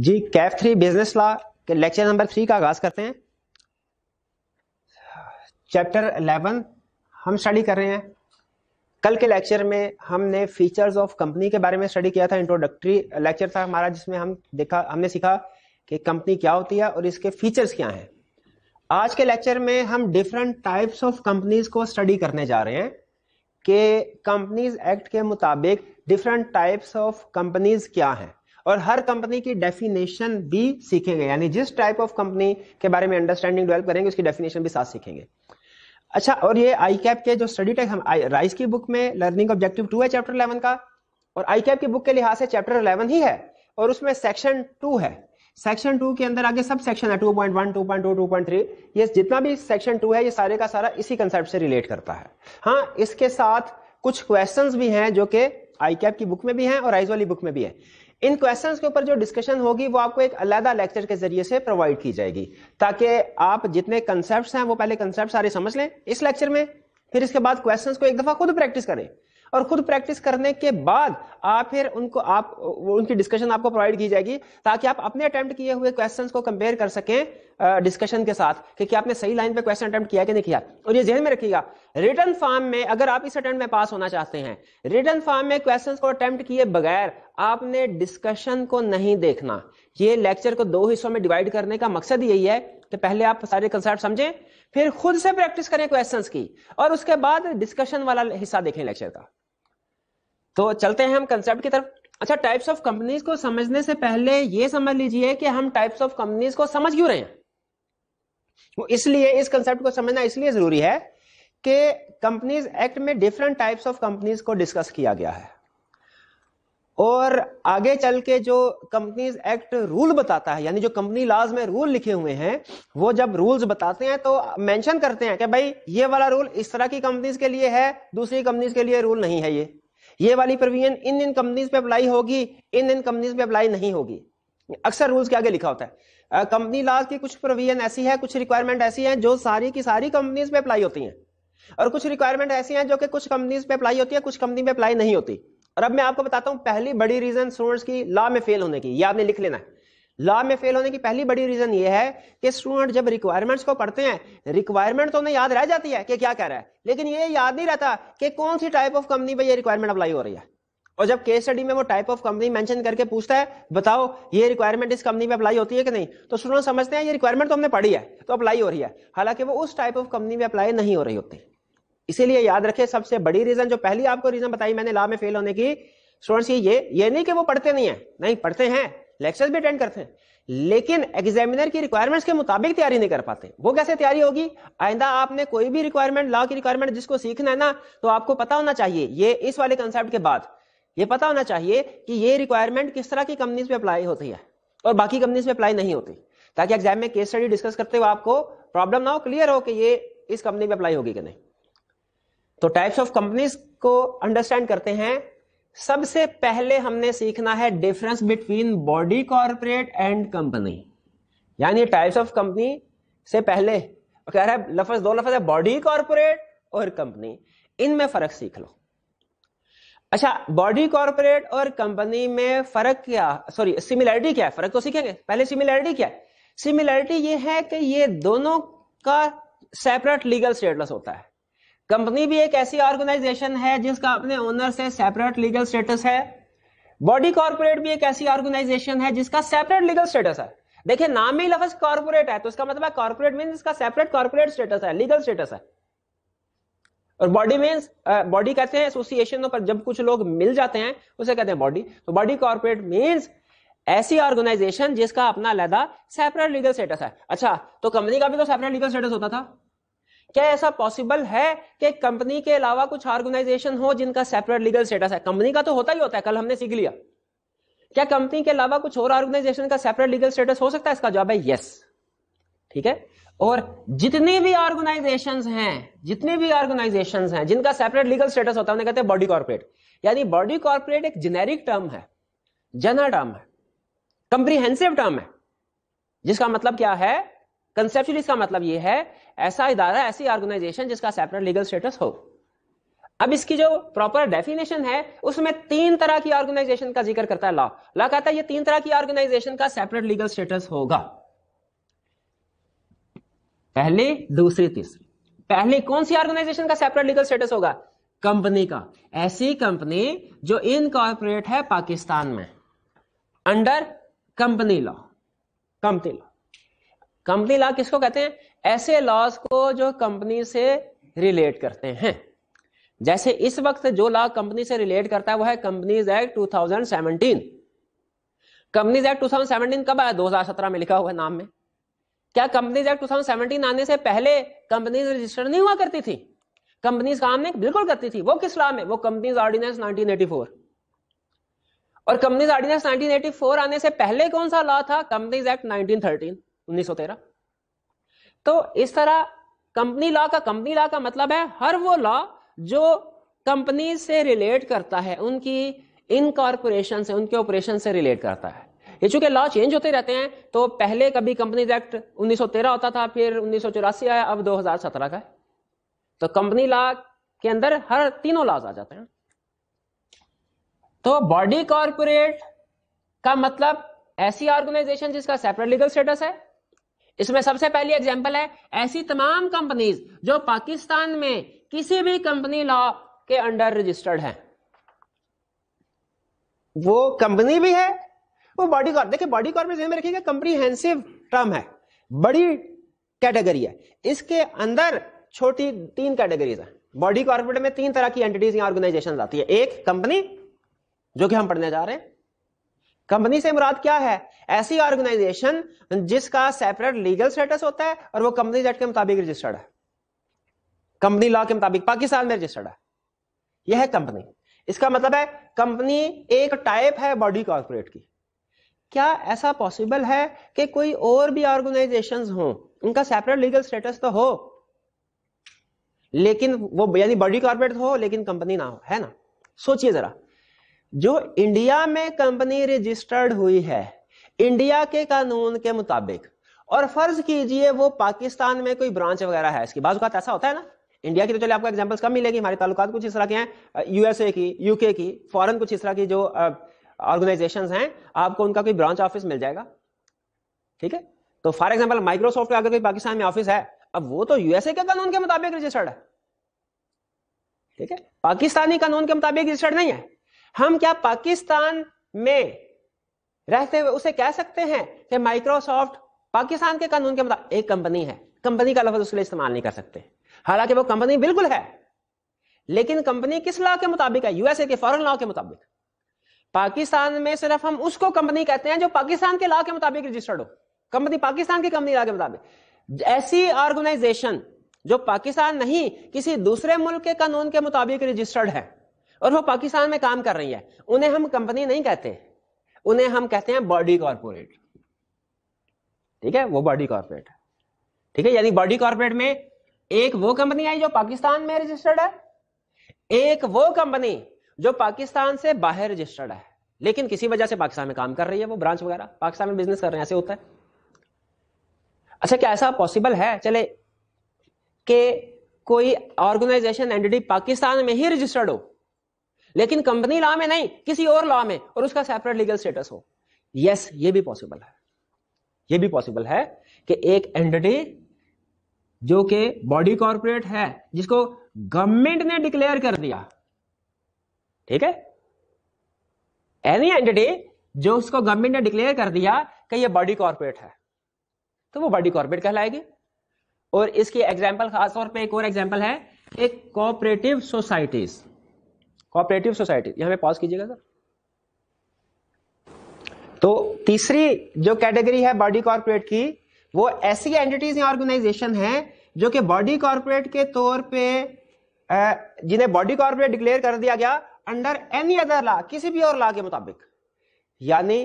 जी CAF three business law के lecture number three का आगाज करते हैं चैप्टर अलेवन हम स्टडी कर रहे हैं कल के लेक्चर में हमने फीचर्स ऑफ कंपनी के बारे में स्टडी किया था इंट्रोडक्टरी लेक्चर था हमारा जिसमें हम देखा हमने सीखा कि कंपनी क्या होती है और इसके फीचर्स क्या हैं आज के लेक्चर में हम डिफरेंट टाइप्स ऑफ कंपनीज को स्टडी करने जा रहे हैं कि कंपनीज एक्ट के मुताबिक डिफरेंट टाइप्स ऑफ कंपनीज क्या हैं और हर कंपनी की डेफिनेशन भी सीखेंगे यानी जिस टाइप ऑफ कंपनी के बारे में अंडरस्टैंडिंग डेवलप करेंगे उसकी डेफिनेशन भी साथ सीखेंगे अच्छा और ये आई कैप के जो स्टडी टेक हम राइस की बुक में लर्निंग ऑब्जेक्टिव टू है चैप्टर इलेवन का और आई कैप की बुक के लिहाज से चैप्टर इलेवन ही है और उसमें सेक्शन टू है सेक्शन टू के अंदर आगे सब सेक्शन है two point one two point two two point three ये जितना भी सेक्शन टू है ये सारे का सारा इसी कंसेप्ट से रिलेट करता है हाँ इसके साथ कुछ क्वेश्चंस भी हैं जो कि आई कैप की बुक में भी हैं और आइज वाली बुक में भी है इन क्वेश्चंस के ऊपर जो डिस्कशन होगी वो आपको एक अलहदा लेक्चर के जरिए से प्रोवाइड की जाएगी ताकि आप जितने कंसेप्ट हैं वो पहले कंसेप्ट सारे समझ लें इस लेक्चर में फिर इसके बाद क्वेश्चंस को एक दफा खुद प्रैक्टिस करें और खुद प्रैक्टिस करने के बाद आप फिर उनको आप उनकी डिस्कशन आपको प्रोवाइड की जाएगी ताकि आप अपने अटेम्प्ट किए हुए क्वेश्चन को कंपेयर कर सकें डिस्कशन के साथ कि क्या आपने सही लाइन पे क्वेश्चन अटेम्प्ट किया कि नहीं किया और ये जहन में रखिएगा रिटर्न फॉर्म में अगर आप इस अटेम्प्ट में पास होना चाहते हैं रिटर्न फॉर्म में क्वेश्चन को अटेम्प्ट किए बगैर आपने डिस्कशन को नहीं देखना ये लेक्चर को दो हिस्सों में डिवाइड करने का मकसद यही है कि पहले आप सारे कंसेप्ट समझें फिर खुद से प्रैक्टिस करें क्वेश्चंस की और उसके बाद डिस्कशन वाला हिस्सा देखें लेक्चर का तो चलते हैं हम कंसेप्ट की तरफ अच्छा टाइप्स ऑफ कंपनीज को समझने से पहले ये समझ लीजिए कि हम टाइप्स ऑफ कंपनीज को समझ क्यों रहे हैं वो इसलिए इस कंसेप्ट को समझना इसलिए जरूरी है कि कंपनीज एक्ट में डिफरेंट टाइप्स ऑफ कंपनीज को डिस्कस किया गया है और आगे चल के जो कंपनीज एक्ट रूल बताता है यानी जो कंपनी लॉज में रूल लिखे हुए हैं वो जब रूल्स बताते हैं तो मेंशन करते हैं कि भाई ये वाला रूल इस तरह की कंपनीज के लिए है दूसरी कंपनीज के लिए रूल नहीं है ये ये वाली प्रोविजन इन इन कंपनीज पे अप्लाई होगी इन इन कंपनीज पे अप्लाई नहीं होगी अक्सर रूल्स के आगे लिखा होता है कंपनी लॉज की कुछ प्रोविजन ऐसी है कुछ रिक्वायरमेंट ऐसी है जो सारी की सारी कंपनीज पे अप्लाई होती है और कुछ रिक्वायरमेंट ऐसी हैं जो कि कुछ कंपनीज पे अप्लाई होती है कुछ कंपनी पे अप्लाई नहीं होती और अब मैं आपको बताता हूं पहली बड़ी रीजन स्टूडेंट्स की लॉ में फेल होने की ये आपने लिख लेना है लॉ में फेल होने की पहली बड़ी रीजन ये है कि स्टूडेंट जब रिक्वायरमेंट्स को पढ़ते हैं रिक्वायरमेंट तो उन्हें याद रह जाती है कि क्या कह रहा है लेकिन ये याद नहीं रहता कि कौन सी टाइप ऑफ कंपनी पर यह रिक्वायरमेंट अप्लाई हो रही है और जब केस स्टडी में वो टाइप ऑफ कंपनी मेंशन करके पूछता है बताओ ये रिक्वायरमेंट इस कंपनी में अप्लाई होती है कि नहीं तो स्टूडेंट समझते हैं ये रिक्वायरमेंट तो हमने पढ़ी है तो अप्लाई हो रही है हालांकि वो उस टाइप ऑफ कंपनी में अप्लाई नहीं हो रही होती इसीलिए याद रखे सबसे बड़ी रीजन जो पहली आपको रीजन बताई मैंने लॉ में फेल होने की स्टूडेंट्स ये ये नहीं कि वो पढ़ते नहीं है नहीं पढ़ते हैं लेक्चर भी अटेंड करते हैं लेकिन एग्जामिनर की रिक्वायरमेंट्स के मुताबिक तैयारी नहीं कर पाते वो कैसे तैयारी होगी आइंदा आपने कोई भी रिक्वायरमेंट लॉ की रिक्वायरमेंट जिसको सीखना है ना तो आपको पता होना चाहिए ये इस वाले कंसेप्ट के बाद ये पता होना चाहिए कि ये रिक्वायरमेंट किस तरह की कंपनीज में अप्लाई होती है और बाकी कंपनीज में अप्लाई नहीं होती ताकि एग्जाम में केस स्टडी डिस्कस करते हुए आपको प्रॉब्लम ना हो क्लियर हो कि ये इस कंपनी में अप्लाई होगी कि नहीं तो टाइप्स ऑफ कंपनीज को अंडरस्टैंड करते हैं सबसे पहले हमने सीखना है difference between body corporate and company यानी टाइप्स ऑफ कंपनी से पहले कह रहा है लफज दो लफज है बॉडी कॉरपोरेट और कंपनी इनमें फर्क सीख लो अच्छा बॉडी कॉरपोरेट और कंपनी में फर्क क्या सॉरी सिमिलैरिटी क्या है फर्क तो सीखेंगे पहले सिमिलैरिटी क्या है सिमिलैरिटी ये है कि ये दोनों का सेपरेट लीगल स्टेटस होता है कंपनी भी एक ऐसी ऑर्गेनाइजेशन है जिसका अपने ओनर से सेपरेट लीगल स्टेटस है बॉडी कॉर्पोरेट भी एक ऐसी ऑर्गेनाइजेशन है जिसका सेपरेट लीगल स्टेटस है देखिए नाम ही लफज कॉर्पोरेट है तो इसका मतलब है कॉर्पोरेट मीन इसका सेपरेट कॉर्पोरेट स्टेटस है लीगल स्टेटस है और बॉडी मीन्स बॉडी कहते हैं एसोसिएशन पर जब कुछ लोग मिल जाते हैं उसे कहते हैं बॉडी तो बॉडी कॉर्पोरेट मीन्स ऐसी ऑर्गेनाइजेशन जिसका अपना लहदा सेपरेट लीगल स्टेटस है अच्छा तो कंपनी का भी तो सेपरेट लीगल स्टेटस होता था क्या ऐसा पॉसिबल है कि कंपनी के अलावा कुछ ऑर्गेनाइजेशन हो जिनका सेपरेट लीगल स्टेटस है कंपनी का तो होता ही होता है कल हमने सीख लिया क्या कंपनी के अलावा कुछ और ऑर्गेनाइजेशन का सेपरेट लीगल स्टेटस हो सकता है इसका जवाब है यस ठीक है और जितने भी ऑर्गेनाइजेशन हैं जितने भी ऑर्गेनाइजेशन हैं जिनका सेपरेट लीगल स्टेटस होता है उन्हें कहते हैं बॉडी कॉर्पोरेट यानी बॉडी कॉर्पोरेट एक जेनेरिक टर्म है जना टर्म है कंप्रीहेंसिव टर्म है जिसका मतलब क्या है कंसेप्चुअली इसका मतलब यह है ऐसा इदारा ऐसी ऑर्गेनाइजेशन जिसका सेपरेट लीगल स्टेटस हो अब इसकी जो प्रॉपर डेफिनेशन है उसमें तीन तरह की ऑर्गेनाइजेशन का जिक्र करता है लॉ लॉ कहता है ये तीन तरह की ऑर्गेनाइजेशन का सेपरेट लीगल स्टेटस होगा पहली दूसरी तीसरी पहली कौन सी ऑर्गेनाइजेशन का सेपरेट लीगल स्टेटस होगा कंपनी का ऐसी कंपनी जो इनकॉर्पोरेट है पाकिस्तान में under company law company law company law किसको कहते हैं ऐसे लॉज को जो कंपनी से रिलेट करते हैं जैसे इस वक्त जो लॉ कंपनी से रिलेट करता है वो है कंपनीज एक्ट 2017 कंपनीज एक्ट 2017 कब आया 2017 में लिखा हुआ है नाम में क्या कंपनीज एक्ट 2017 आने से पहले कंपनीज रजिस्टर नहीं हुआ करती थी कंपनीज काम नहीं बिल्कुल करती थी वो किस लॉ में वो कंपनीज ऑर्डिनेंस 1984 और कंपनीज ऑर्डिनेंस 1984 आने से पहले कौन सा लॉ था कंपनीज एक्ट 1913 1913 तो इस तरह कंपनी लॉ का कंपनी लॉ का मतलब है हर वो लॉ जो कंपनी से रिलेट करता है उनकी इनकॉर्पोरेशन से उनके ऑपरेशन से रिलेट करता है ये चूंकि लॉ चेंज होते रहते हैं तो पहले कभी कंपनीज एक्ट 1913 होता था फिर उन्नीस आया अब 2017 का है तो कंपनी लॉ के अंदर हर तीनों लॉज आ जाते हैं तो बॉडी कॉर्पोरेट का मतलब ऐसी ऑर्गेनाइजेशन जिसका सेपरेट लीगल स्टेटस है इसमें सबसे पहली एग्जाम्पल है ऐसी तमाम कंपनीज जो पाकिस्तान में किसी भी कंपनी लॉ के अंडर रजिस्टर्ड है वो कंपनी भी है वो बॉडी कॉर्प देखिए बॉडी कॉर्प में रखिएगा कंप्रीहेंसिव टर्म है बड़ी कैटेगरी है इसके अंदर छोटी तीन कैटेगरीज है बॉडी कॉर्पोरेट में तीन तरह की एंटिटीज या ऑर्गेनाइजेशन आती है एक कंपनी जो कि हम पढ़ने जा रहे हैं कंपनी से मुराद क्या है ऐसी ऑर्गेनाइजेशन जिसका सेपरेट लीगल स्टेटस होता है और वो कंपनी एक्ट के मुताबिक रजिस्टर्ड है कंपनी लॉ के मुताबिक पाकिस्तान में रजिस्टर्ड है यह है कंपनी इसका मतलब है कंपनी एक टाइप है बॉडी कॉर्पोरेट की क्या ऐसा पॉसिबल है कि कोई और भी ऑर्गेनाइजेशंस हो उनका सेपरेट लीगल स्टेटस तो हो लेकिन वो यानी बॉडी कॉर्पोरेट हो लेकिन कंपनी ना हो है ना सोचिए जरा जो इंडिया में कंपनी रजिस्टर्ड हुई है इंडिया के कानून के मुताबिक और फर्ज कीजिए वो पाकिस्तान में कोई ब्रांच वगैरह है इसकी बाजूकात ऐसा होता है ना इंडिया की तो चले आपको एग्जाम्पल्स कम मिलेगी हमारे ताल्लुकात कुछ इस तरह के हैं यूएसए की यूके की फॉरन कुछ इस तरह की जो ऑर्गेनाइजेशन हैं आपको उनका कोई ब्रांच ऑफिस मिल जाएगा ठीक है तो फॉर एग्जाम्पल माइक्रोसॉफ्ट का अगर कोई पाकिस्तान में ऑफिस है अब वो तो यूएसए के कानून के मुताबिक रजिस्टर्ड है ठीक है पाकिस्तानी कानून के मुताबिक रजिस्टर्ड नहीं है हम क्या पाकिस्तान में रहते हुए उसे कह सकते हैं कि माइक्रोसॉफ्ट पाकिस्तान के कानून के मुताबिक एक कंपनी है कंपनी का लफ्ज उसके लिए इस्तेमाल नहीं कर सकते हालांकि वो कंपनी बिल्कुल है लेकिन कंपनी किस लॉ के मुताबिक है यूएसए के फॉरन लॉ के मुताबिक पाकिस्तान में सिर्फ हम उसको कंपनी कहते हैं जो पाकिस्तान के लॉ के मुताबिक रजिस्टर्ड हो कंपनी पाकिस्तान की कंपनी लॉ के मुताबिक ऐसी ऑर्गेनाइजेशन जो पाकिस्तान नहीं किसी दूसरे मुल्क के कानून के मुताबिक रजिस्टर्ड है और वो पाकिस्तान में काम कर रही है उन्हें हम कंपनी नहीं कहते उन्हें हम कहते हैं बॉडी कॉरपोरेट ठीक है वो बॉडी कॉरपोरेट ठीक है यानी बॉडी कॉरपोरेट में एक वो कंपनी आई जो पाकिस्तान में रजिस्टर्ड है एक वो कंपनी जो पाकिस्तान से बाहर रजिस्टर्ड है लेकिन किसी वजह से पाकिस्तान में काम कर रही है वो ब्रांच वगैरह पाकिस्तान में बिजनेस कर रहे हैं ऐसे होता है अच्छा क्या ऐसा पॉसिबल है चले कि कोई ऑर्गेनाइजेशन एंटिटी पाकिस्तान में ही रजिस्टर्ड हो लेकिन कंपनी लॉ में नहीं किसी और लॉ में और उसका सेपरेट लीगल स्टेटस हो यस yes, ये भी पॉसिबल है ये भी पॉसिबल है कि एक एंटिटी जो कि बॉडी कॉर्पोरेट है जिसको गवर्नमेंट ने डिक्लेयर कर दिया ठीक है एनी एंटिटी जो उसको गवर्नमेंट ने डिक्लेयर कर दिया कि ये बॉडी कॉर्पोरेट है तो वो बॉडी कॉर्पोरेट कहलाएगी और इसकी एग्जाम्पल खासतौर पर एक और एग्जाम्पल है एक कोऑपरेटिव सोसाइटीज़ कोऑपरेटिव सोसाइटी यहां पे पॉज कीजिएगा सर तो तीसरी जो कैटेगरी है बॉडी कॉर्पोरेट की वो ऐसी एंटिटीज या ऑर्गेनाइजेशन है जो कि बॉडी कॉर्पोरेट के तौर पे जिन्हें बॉडी कॉर्पोरेट डिक्लेयर कर दिया गया अंडर एनी अदर लॉ किसी भी और लॉ के मुताबिक यानी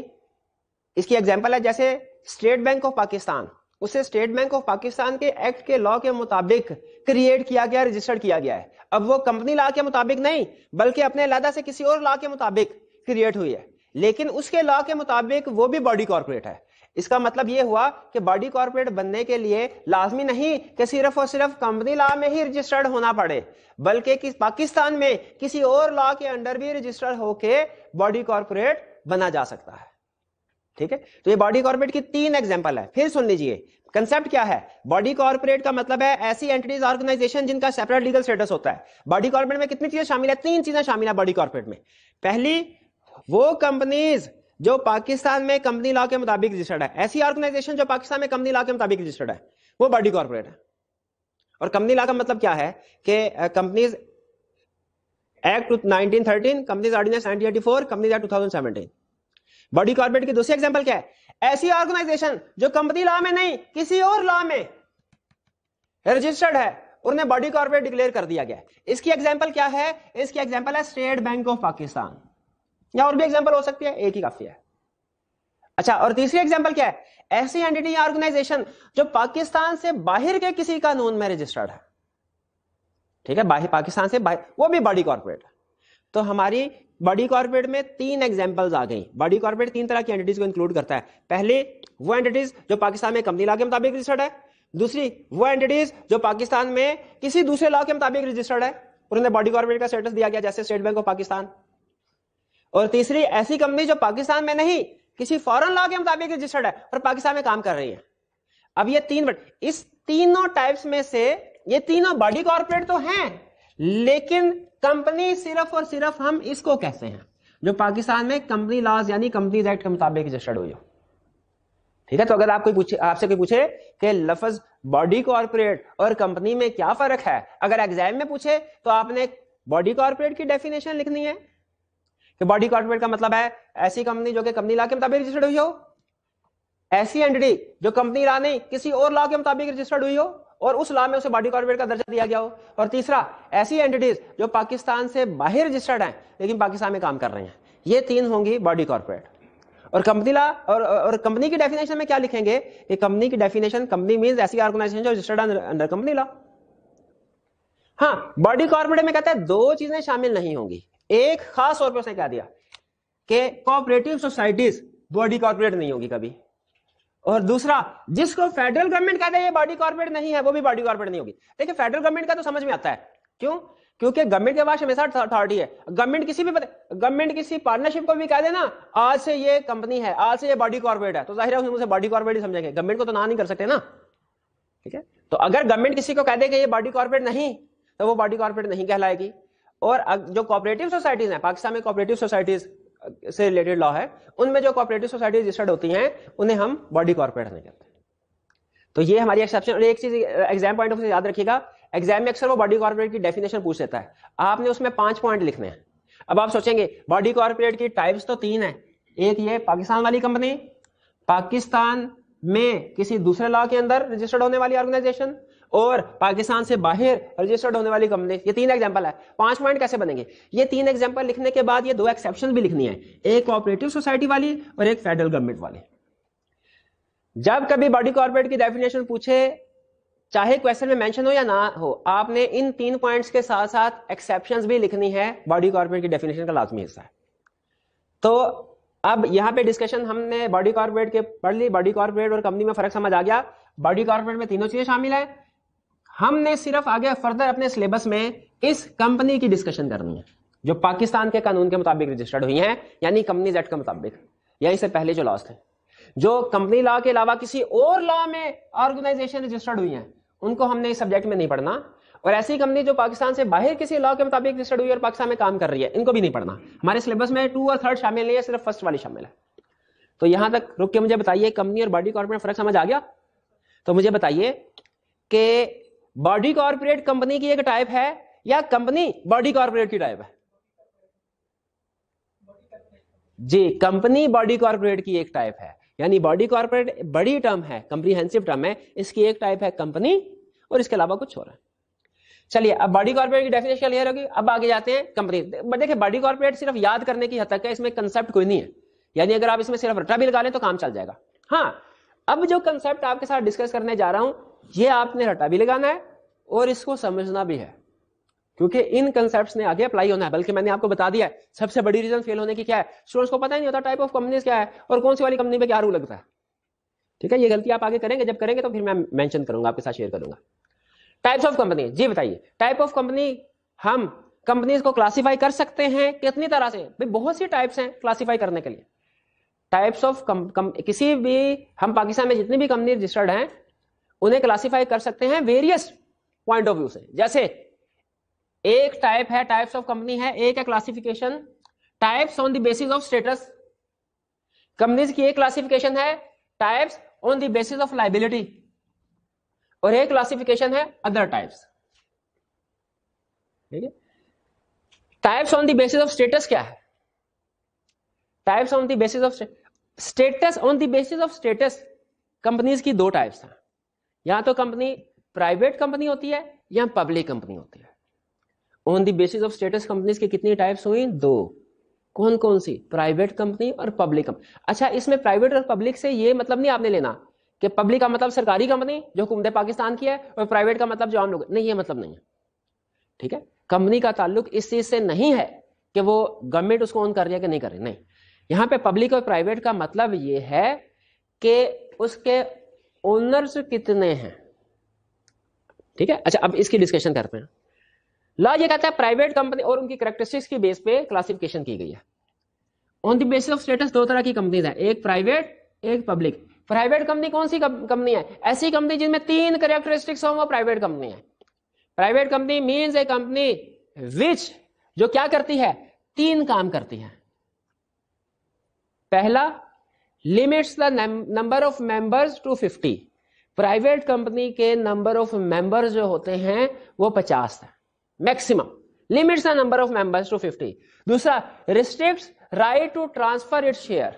इसकी एग्जांपल है जैसे स्टेट बैंक ऑफ पाकिस्तान उसे स्टेट बैंक ऑफ पाकिस्तान के एक्ट के लॉ के मुताबिक क्रिएट किया गया रजिस्टर्ड किया गया है अब वो कंपनी लॉ के मुताबिक नहीं बल्कि अपने अलादा से किसी और लॉ के मुताबिक क्रिएट हुई है लेकिन उसके लॉ के मुताबिक वो भी बॉडी कॉर्पोरेट है इसका मतलब ये हुआ कि बॉडी कॉर्पोरेट बनने के लिए लाजमी नहीं कि सिर्फ और सिर्फ कंपनी लॉ में ही रजिस्टर्ड होना पड़े बल्कि कि पाकिस्तान में किसी और लॉ के अंडर भी रजिस्टर्ड होके बॉडी कॉर्पोरेट बना जा सकता है ठीक है तो ये बॉडी कॉर्पोरेट की तीन एग्जाम्पल है फिर सुन लीजिए कंसेप्ट क्या है बॉडी कॉर्पोरेट का मतलब है ऐसी एंटिटीज ऑर्गेनाइजेशन जिनका सेपरेट लीगल स्टेटस होता है बॉडी कॉर्पोरेट में कितनी चीजें शामिल है तीन चीजें शामिल है बॉडी कॉर्पोरेट में पहली वो कंपनीज जो पाकिस्तान में कंपनी लॉ के मुताबिक रजिस्टर्ड है ऐसी ऑर्गेनाइजेशन जो पाकिस्तान में कंपनी लॉ के मुताबिक रजिस्टर्ड है वो बॉडी कॉर्पोरेट है और कंपनी लॉ का मतलब क्या है कि companies act 1913 companies ordinance 1984 companies act 2017 body corporate की दूसरी एग्जाम्पल क्या है ऐसी ऑर्गेनाइजेशन जो कंपनी लॉ में नहीं किसी और लॉ में रजिस्टर्ड है उन्हें बॉडी कॉर्पोरेट डिक्लेयर कर दिया गया इसकी एग्जाम्पल क्या है इसकी एग्जाम्पल है स्टेट बैंक ऑफ पाकिस्तान या और भी एग्जाम्पल हो सकती है एक ही काफी है अच्छा और तीसरी एग्जाम्पल क्या है ऐसी एंटिटी या ऑर्गेनाइजेशन जो पाकिस्तान से बाहर के किसी कानून में रजिस्टर्ड है ठीक है बाहर पाकिस्तान से बाहर वो भी बॉडी कॉर्पोरेट तो हमारी बड़ी कॉर्पोरेट में तीन एग्जाम्पल्स आ गई बड़ी कॉर्पोरेट तीन तरह की एंटिटीज को इंक्लूड करता है पहले वो एंटिटीज जो पाकिस्तान में कंपनी ला के मुताबिक रजिस्टर्ड है दूसरी वो एंटिटीज जो पाकिस्तान में किसी दूसरे लॉ के मुताबिक रजिस्टर्ड है और उन्हें बॉडी कॉर्पोरेट का स्टेटस दिया गया जैसे स्टेट बैंक ऑफ पाकिस्तान और तीसरी ऐसी कंपनी जो पाकिस्तान में नहीं किसी फॉरेन लॉ के मुताबिक रजिस्टर्ड है और पाकिस्तान में काम कर रही है अब ये तीन इस तीनों टाइप्स में से ये तीनों बॉडी कॉर्पोरेट तो हैं लेकिन कंपनी सिर्फ और सिर्फ हम इसको कहते हैं जो पाकिस्तान में कंपनी लॉज यानी कंपनी एक्ट के मुताबिक रजिस्टर्ड हुई हो ठीक है तो अगर आप कोई पूछे आपसे कोई पूछे कि लफज बॉडी कॉर्पोरेट और कंपनी में क्या फर्क है अगर एग्जाम में पूछे तो आपने बॉडी कॉर्पोरेट की डेफिनेशन लिखनी है कि बॉडी कॉर्पोरेट का मतलब है ऐसी कंपनी जो कि कंपनी लॉ के मुताबिक रजिस्टर्ड हुई हो ऐसी एंटिटी जो कंपनी ला नहीं किसी और लॉ के मुताबिक रजिस्टर्ड हुई हो और उस लॉ में उसे बॉडी कॉर्पोरेट का दर्जा दिया गया हो और तीसरा ऐसी एंटिटीज जो पाकिस्तान से बाहर रजिस्टर्ड हैं लेकिन पाकिस्तान में काम कर रहे हैं ये तीन होंगी बॉडी कॉर्पोरेट और कंपनी ला और और कंपनी की डेफिनेशन में क्या लिखेंगे कि कंपनी की डेफिनेशन कंपनी मींस ऐसी ऑर्गेनाइजेशन जो रजिस्टर्ड अंडर कंपनी ला हाँ बॉडी कॉर्पोरेट में कहता है दो चीजें शामिल नहीं होंगी एक खास तौर पर उसने क्या दिया कि कॉपरेटिव सोसाइटीज बॉडी कॉर्पोरेट नहीं होगी कभी और दूसरा जिसको फेडरल गवर्नमेंट कहते हैं बॉडी कॉर्पोरेट नहीं है वो भी बॉडी कॉर्पोरेट नहीं होगी देखिए फेडरल गवर्नमेंट का तो समझ में आता है क्यों क्योंकि गवर्नमेंट के पास हमेशा अथॉरिटी है गवर्नमेंट किसी भी गवर्नमेंट किसी पार्टनरशिप को भी कह देना आज से ये कंपनी है आज से ये बॉडी कॉर्पोरेट है तो जाहिर है उसे बॉडी कॉर्पोरेट ही समझेंगे गवर्नमेंट को तो ना नहीं कर सकते ना ठीक है तो अगर गवर्नमेंट किसी को कह दे कि ये बॉडी कॉर्पोरेट नहीं तो वो बॉडी कॉर्पोरेट नहीं कहलाएगी और जो कॉपरेटिव सोसाइटीज हैं पाकिस्तान में कॉपरेटिव सोसाइटीज से रिलेटेड लॉ है उनमें जो कॉपरेटिव सोसाइटी रजिस्टर्ड होती हैं उन्हें हम बॉडी कॉर्पोरेट नहीं कहते तो ये हमारी एक्सेप्शन और एक चीज एग्जाम पॉइंट ऑफ याद रखिएगा एग्जाम में अक्सर वो बॉडी कॉर्पोरेट की डेफिनेशन पूछ लेता है आपने उसमें पांच पॉइंट लिखने हैं अब आप सोचेंगे बॉडी कॉर्पोरेट की टाइप्स तो तीन है एक ये पाकिस्तान वाली कंपनी पाकिस्तान में किसी दूसरे लॉ के अंदर रजिस्टर्ड होने वाली ऑर्गेनाइजेशन और पाकिस्तान से बाहर रजिस्टर्ड होने वाली कंपनी ये तीन एग्जाम्पल है पांच पॉइंट कैसे बनेंगे ये तीन एग्जाम्पल लिखने के बाद ये दो एक्सेप्शन भी लिखनी है एक कोऑपरेटिव सोसाइटी वाली और एक फेडरल गवर्नमेंट वाली जब कभी बॉडी कॉर्पोरेट की डेफिनेशन पूछे चाहे क्वेश्चन में मेंशन हो या ना हो आपने इन तीन पॉइंट्स के साथ साथ एक्सेप्शन भी लिखनी है बॉडी कॉर्पोरेट की डेफिनेशन का लाजमी हिस्सा है तो अब यहां पे डिस्कशन हमने बॉडी कॉर्पोरेट के पढ़ ली बॉडी कॉर्पोरेट और कंपनी में फर्क समझ आ गया बॉडी कॉर्पोरेट में तीनों चीजें शामिल है हमने सिर्फ आगे फर्दर अपने सिलेबस में इस कंपनी की डिस्कशन करनी है जो पाकिस्तान के कानून के मुताबिक रजिस्टर्ड हुई है यानी कंपनी एक्ट के मुताबिक यही से पहले जो लॉस थे जो कंपनी लॉ के अलावा किसी और लॉ में ऑर्गेनाइजेशन रजिस्टर्ड हुई है उनको हमने इस सब्जेक्ट में नहीं पढ़ना और ऐसी कंपनी जो पाकिस्तान से बाहर किसी लॉ के मुताबिक रजिस्टर्ड हुई और पाकिस्तान में काम कर रही है इनको भी नहीं पढ़ना हमारे सिलेबस में टू और थर्ड शामिल नहीं है सिर्फ फर्स्ट वाली शामिल है तो यहां तक रुक के मुझे बताइए कंपनी और बॉडी कॉर्पोरेट फर्क समझ आ गया तो मुझे बताइए कि बॉडी कॉर्पोरेट कंपनी की एक टाइप है या कंपनी बॉडी कॉर्पोरेट की टाइप है जी कंपनी बॉडी कॉर्पोरेट की एक टाइप है यानी बॉडी कॉर्पोरेट बड़ी टर्म है कंप्रीहेंसिव टर्म है इसकी एक टाइप है कंपनी और इसके अलावा कुछ और है चलिए अब बॉडी कॉर्पोरेट की डेफिनेशन क्लियर होगी अब आगे जाते हैं कंपनी देखिए बॉडी कॉर्पोरेट सिर्फ याद करने की हद तक है इसमें कंसेप्ट कोई नहीं है यानी अगर आप इसमें सिर्फ रटा भी लगा लें तो काम चल जाएगा हाँ अब जो कंसेप्ट आपके साथ डिस्कस करने जा रहा हूं ये आपने रटा भी लगाना है और इसको समझना भी है क्योंकि इन कंसेप्ट ने आगे अप्लाई होना है बल्कि मैंने आपको बता दिया है सबसे बड़ी रीजन फेल होने की क्या है स्टूडेंट्स को पता ही नहीं होता टाइप ऑफ कंपनीज क्या है और कौन सी वाली कंपनी पे क्या रूल लगता है ठीक है ये गलती आप आगे करेंगे जब करेंगे तो फिर मैं मेंशन करूंगा आपके साथ शेयर करूंगा टाइप्स ऑफ कंपनी जी बताइए टाइप ऑफ कंपनी हम कंपनीज को क्लासीफाई कर सकते हैं कितनी तरह से भाई बहुत सी टाइप्स हैं क्लासीफाई करने के लिए टाइप्स ऑफ किसी भी हम पाकिस्तान में जितनी भी कंपनी रजिस्टर्ड हैं उन्हें क्लासिफाई कर सकते हैं वेरियस पॉइंट ऑफ व्यू से जैसे एक टाइप है टाइप्स ऑफ कंपनी है एक है classification types on the basis of status companies की एक क्लासिफिकेशन है types on the basis of liability और एक क्लासिफिकेशन है अदर टाइप्स ठीक है types on the basis of status क्या है types on the basis of status on the basis of status companies की दो टाइप्स हैं या तो कंपनी प्राइवेट कंपनी होती है या पब्लिक कंपनी होती है on the basis of status companies के कितनी टाइप्स हुई दो कौन कौन सी प्राइवेट कंपनी और पब्लिक कंपनी अच्छा इसमें प्राइवेट और पब्लिक से ये मतलब नहीं आपने लेना कि पब्लिक का मतलब सरकारी कंपनी जो हुकूमत पाकिस्तान की है और प्राइवेट का मतलब जो आम लोग नहीं ये मतलब नहीं है ठीक है कंपनी का ताल्लुक इस चीज से नहीं है कि वो गवर्नमेंट उसको ऑन कर रही है कि नहीं कर रही नहीं यहां पे पब्लिक और प्राइवेट का मतलब ये है कि उसके ओनर्स कितने हैं ठीक है अच्छा अब इसकी डिस्कशन करते हैं लॉ ये कहता है प्राइवेट कंपनी और उनकी करेक्टरिस्टिक्स की बेस पे क्लासिफिकेशन की गई है on the basis of status दो तरह की कंपनीज हैं एक प्राइवेट एक पब्लिक प्राइवेट कंपनी कौन सी कंपनी है ऐसी कंपनी जिनमें तीन करेक्टरिस्टिक्स हो वो प्राइवेट कंपनी है private company means a company which जो क्या करती है तीन काम करती है पहला limits the number of members to fifty private company के नंबर ऑफ मेंबर्स जो होते हैं वो पचास है maximum limits the number of members to fifty दूसरा restrict right to transfer it share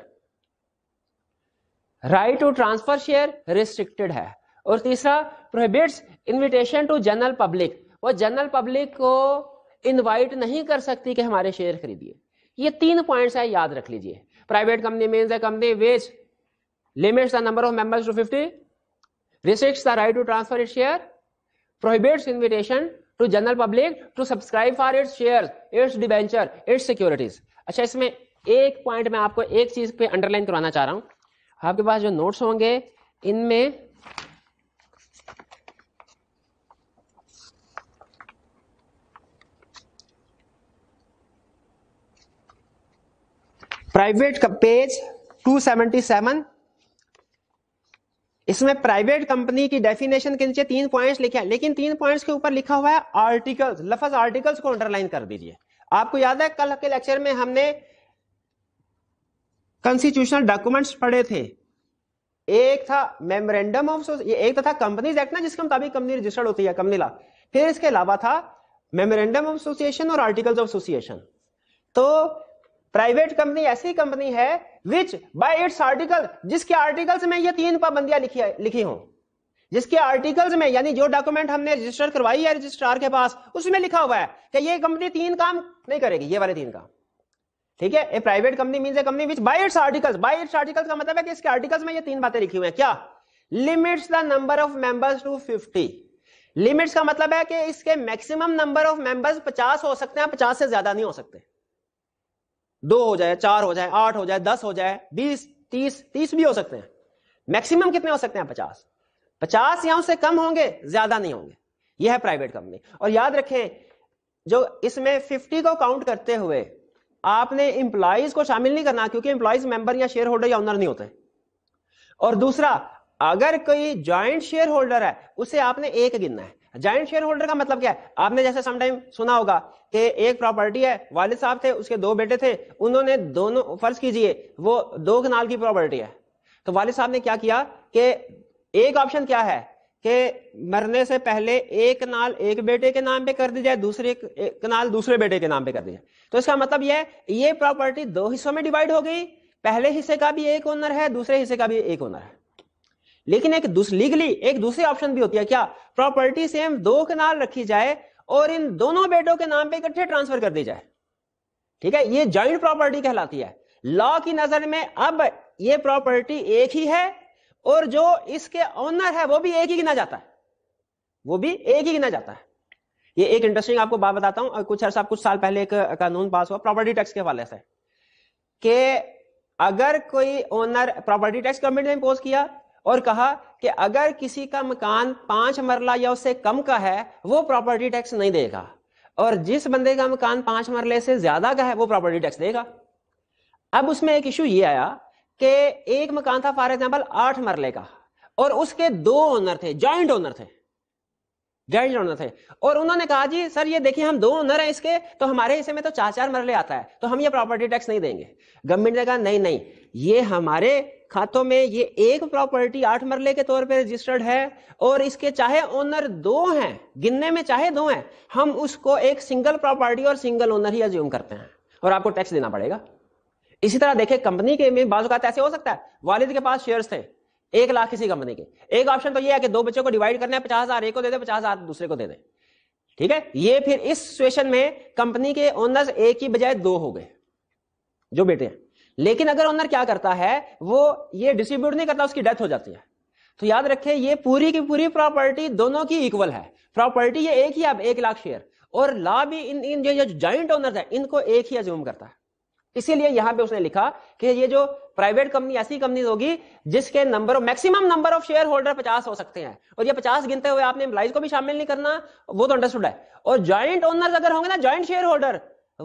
right to transfer share restricted है और तीसरा prohibits invitation to general public वो जनरल पब्लिक को इनवाइट नहीं कर सकती कि हमारे शेयर खरीदिए ये तीन पॉइंट्स है याद रख लीजिए private company means a company which limits the number of members to 50 restricts the right to transfer its share prohibits invitation to general public to subscribe for its share its debenture its securities अच्छा इसमें एक point में आपको एक चीज पे underline करवाना चाह रहा हूं आपके पास जो नोट्स होंगे इनमें प्राइवेट का पेज 277 इसमें प्राइवेट कंपनी की डेफिनेशन के नीचे तीन पॉइंट्स लिखे हैं लेकिन तीन पॉइंट्स के ऊपर लिखा हुआ है आर्टिकल्स लफज आर्टिकल्स को अंडरलाइन कर दीजिए आपको याद है कल के लेक्चर में हमने कॉन्स्टिट्यूशनल डॉक्यूमेंट्स पढ़े थे एक था मेमोरेंडम ऑफ ये एक था कंपनीज एक्ट ना जिसके मुताबिक कंपनी रजिस्टर्ड होती है कंपनी ला फिर इसके अलावा था मेमोरेंडम ऑफ एसोसिएशन और आर्टिकल्स ऑफ एसोसिएशन तो प्राइवेट कंपनी ऐसी कंपनी है विच बाय इट्स आर्टिकल जिसके आर्टिकल्स में ये तीन पाबंदियां लिखी लिखी हों जिसके आर्टिकल्स में यानी जो डॉक्यूमेंट हमने रजिस्टर करवाई है रजिस्ट्रार के पास उसमें लिखा हुआ है कि ये कंपनी तीन काम नहीं करेगी ये वाले तीन काम ठीक है a private company means a company which by its articles by its articles का मतलब है कि इसके आर्टिकल्स में ये तीन बातें लिखी हुई है क्या limits the number of members to fifty limits का मतलब है कि इसके मैक्सिमम नंबर ऑफ मेंबर्स पचास हो सकते हैं पचास से ज्यादा नहीं हो सकते दो हो जाए चार हो जाए आठ हो जाए दस हो जाए बीस तीस तीस भी हो सकते हैं मैक्सिमम कितने हो सकते हैं पचास पचास या उससे कम होंगे ज्यादा नहीं होंगे यह है प्राइवेट कंपनी और याद रखें जो इसमें फिफ्टी को काउंट करते हुए आपने इंप्लाइज को शामिल नहीं करना क्योंकि इंप्लाइज मेंबर या शेयर होल्डर या ऑनर नहीं होते और दूसरा अगर कोई ज्वाइंट शेयर होल्डर है उसे आपने एक गिनना है जॉइंट शेयर होल्डर का मतलब क्या है आपने जैसे समटाइम सुना होगा कि एक प्रॉपर्टी है वालिद साहब थे उसके दो बेटे थे उन्होंने दोनों फर्ज कीजिए वो दो कनाल की प्रॉपर्टी है तो वालिद साहब ने क्या किया कि एक ऑप्शन क्या है कि मरने से पहले एक कनाल एक बेटे के नाम पे कर दी जाए दूसरे कनाल दूसरे बेटे के नाम पे कर दी जाए तो इसका मतलब यह है ये प्रॉपर्टी दो हिस्सों में डिवाइड हो गई पहले हिस्से का भी एक ओनर है दूसरे हिस्से का भी एक ओनर है लेकिन एक लीगली एक दूसरी ऑप्शन भी होती है क्या प्रॉपर्टी सेम दो के नाम रखी जाए और इन दोनों बेटों के नाम पे इकट्ठे ट्रांसफर कर दी जाए ठीक है ये जॉइंट प्रॉपर्टी कहलाती है लॉ की नजर में अब ये प्रॉपर्टी एक ही है और जो इसके ओनर है वो भी एक ही गिना जाता है वो भी एक ही गिना जाता है ये एक इंटरेस्टिंग आपको बात बताता हूं कुछ अर्सा कुछ साल पहले एक कानून पास हुआ प्रॉपर्टी टैक्स के हवाले से अगर कोई ओनर प्रॉपर्टी टैक्स गवर्नमेंट ने इंपोज किया और कहा कि अगर किसी का मकान पांच मरला या उससे कम का है वो प्रॉपर्टी टैक्स नहीं देगा और जिस बंदे का मकान पांच मरले से ज्यादा का है वो प्रॉपर्टी टैक्स देगा अब उसमें एक इश्यू ये आया कि एक मकान था फॉर एग्जाम्पल आठ मरले का और उसके दो ओनर थे ज्वाइंट ओनर थे डेढ़ ओनर थे और उन्होंने कहा जी सर ये देखिए हम दो ओनर हैं इसके तो हमारे हिस्से में तो चार चार मरले आता है तो हम ये प्रॉपर्टी टैक्स नहीं देंगे गवर्नमेंट ने कहा नहीं नहीं ये हमारे खातों में ये एक प्रॉपर्टी आठ मरले के तौर पे रजिस्टर्ड है और इसके चाहे ओनर दो हैं गिनने में चाहे दो हैं हम उसको एक सिंगल प्रॉपर्टी और सिंगल ओनर ही अज्यूम करते हैं और आपको टैक्स देना पड़ेगा इसी तरह देखे कंपनी के में बाजू का ऐसे हो सकता है वालिद के पास शेयर्स थे एक लाख किसी कंपनी के एक ऑप्शन तो ये है कि दो बच्चों को डिवाइड करना है पचास हजार एक को दे दे पचास हजार दूसरे को दे दे ठीक है ये फिर इस सिचुएशन में कंपनी के ओनर्स एक ही बजाय दो हो गए जो बेटे हैं लेकिन अगर ओनर क्या करता है वो ये डिस्ट्रीब्यूट नहीं करता उसकी डेथ हो जाती है तो याद रखे ये पूरी की पूरी प्रॉपर्टी दोनों की इक्वल है प्रॉपर्टी ये एक ही अब एक लाख शेयर और ला भी इन इन जो जॉइंट ओनर है इनको एक ही अज्यूम करता है इसीलिए यहां पे उसने लिखा कि ये जो प्राइवेट कंपनी ऐसी कंपनी होगी जिसके number of maximum number of share holder पचास हो सकते हैं और ये पचास गिनते हुए आपने एम्प्लाइज को भी शामिल नहीं करना वो तो अंडरस्टूड है और ज्वाइंट ओनर अगर होंगे ना ज्वाइंट शेयर होल्डर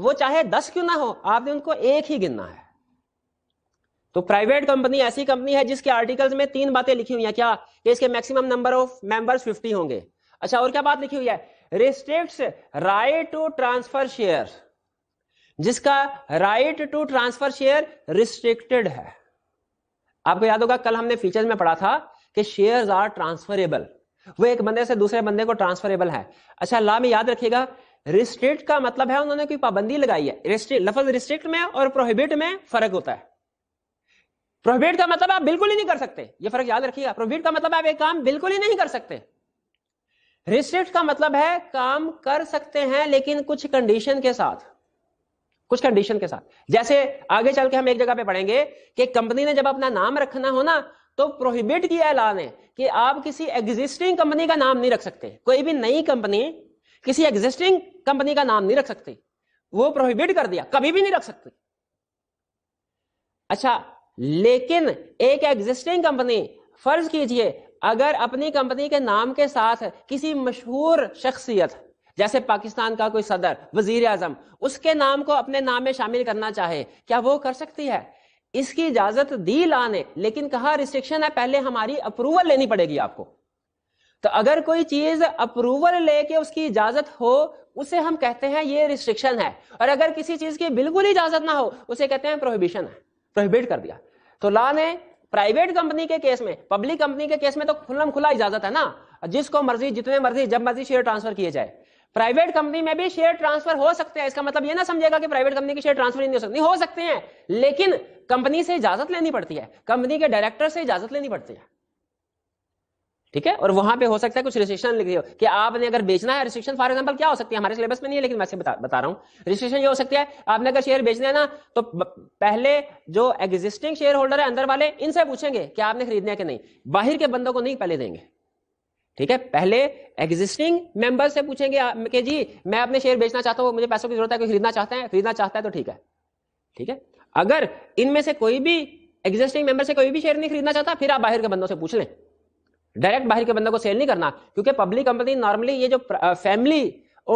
वो चाहे दस क्यों ना हो आपने उनको एक ही गिनना है तो प्राइवेट कंपनी ऐसी कंपनी है जिसके आर्टिकल्स में तीन बातें लिखी हुई हैं क्या कि इसके मैक्सिमम नंबर ऑफ मेंबर्स 50 होंगे अच्छा और क्या बात लिखी हुई है restrict right to transfer shares जिसका right to transfer share restricted है आपको याद होगा कल हमने फीचर्स में पढ़ा था कि शेयर्स आर ट्रांसफरेबल वो एक बंदे से दूसरे बंदे को ट्रांसफरेबल है अच्छा ला में याद रखिएगा रिस्ट्रिक्ट का मतलब है उन्होंने कोई पाबंदी लगाई है लफज रिस्ट्रिक्ट में और प्रोहिबिट में फर्क होता है प्रोहिबिट का मतलब आप बिल्कुल ही नहीं कर सकते ये फर्क याद रखिएगा प्रोहिबिट का मतलब आप एक काम बिल्कुल ही नहीं कर सकते रिस्ट्रिक्ट का मतलब है काम कर सकते हैं लेकिन कुछ कंडीशन के साथ कुछ कंडीशन के साथ जैसे आगे चल के हम एक जगह पे पढ़ेंगे कि कंपनी ने जब अपना नाम रखना हो ना तो प्रोहिबिट किया है कि आप किसी एग्जिस्टिंग कंपनी का नाम नहीं रख सकते कोई भी नई कंपनी किसी एग्जिस्टिंग कंपनी का नाम नहीं रख सकती वो प्रोहिबिट कर दिया कभी भी नहीं रख सकती अच्छा लेकिन एक एग्जिस्टिंग कंपनी फर्ज कीजिए अगर अपनी कंपनी के नाम के साथ किसी मशहूर शख्सियत जैसे पाकिस्तान का कोई सदर वजीर आजम उसके नाम को अपने नाम में शामिल करना चाहे क्या वो कर सकती है इसकी इजाजत दी ला ने लेकिन कहा रिस्ट्रिक्शन है पहले हमारी अप्रूवल लेनी पड़ेगी आपको तो अगर कोई चीज अप्रूवल लेके उसकी इजाजत हो उसे हम कहते हैं ये रिस्ट्रिक्शन है और अगर किसी चीज की बिल्कुल इजाजत ना हो उसे कहते हैं प्रोहिबिशन है प्रोहिबिट कर दिया तो ला ने प्राइवेट कंपनी के केस में पब्लिक कंपनी के केस में तो खुल्लम खुला इजाजत है ना जिसको मर्जी जितने मर्जी जब मर्जी शेयर ट्रांसफर किए जाए प्राइवेट कंपनी में भी शेयर ट्रांसफर हो सकते हैं इसका मतलब यह ना समझेगा कि प्राइवेट कंपनी के शेयर ट्रांसफर नहीं हो सकते हो सकते हैं लेकिन कंपनी से इजाजत लेनी पड़ती है कंपनी के डायरेक्टर से इजाजत लेनी पड़ती है ठीक है और वहां पे हो सकता है कुछ रिस्ट्रिक्शन लिख हो कि आपने अगर बेचना है रिस्ट्रिक्शन फॉर एग्जांपल क्या हो सकती है हमारे सिलेबस में नहीं है लेकिन मैं बता, बता रहा हूं रिस्ट्रिक्शन ये हो सकती है आपने अगर शेयर बेचना है ना तो पहले जो एग्जिस्टिंग शेयर होल्डर है अंदर वाले इनसे पूछेंगे कि आपने खरीदना है कि नहीं बाहर के बंदों को नहीं पहले देंगे ठीक है पहले एग्जिस्टिंग मेंबर से पूछेंगे कि जी मैं अपने शेयर बेचना चाहता हूं मुझे पैसों की जरूरत है कोई खरीदना चाहता है खरीदना चाहता है तो ठीक है ठीक है अगर इनमें से कोई भी एग्जिस्टिंग मेंबर से कोई भी शेयर नहीं खरीदना चाहता फिर आप बाहर के बंदों से पूछ लें डायरेक्ट बाहर के बंदों को सेल नहीं करना क्योंकि पब्लिक कंपनी नॉर्मली ये जो फैमिली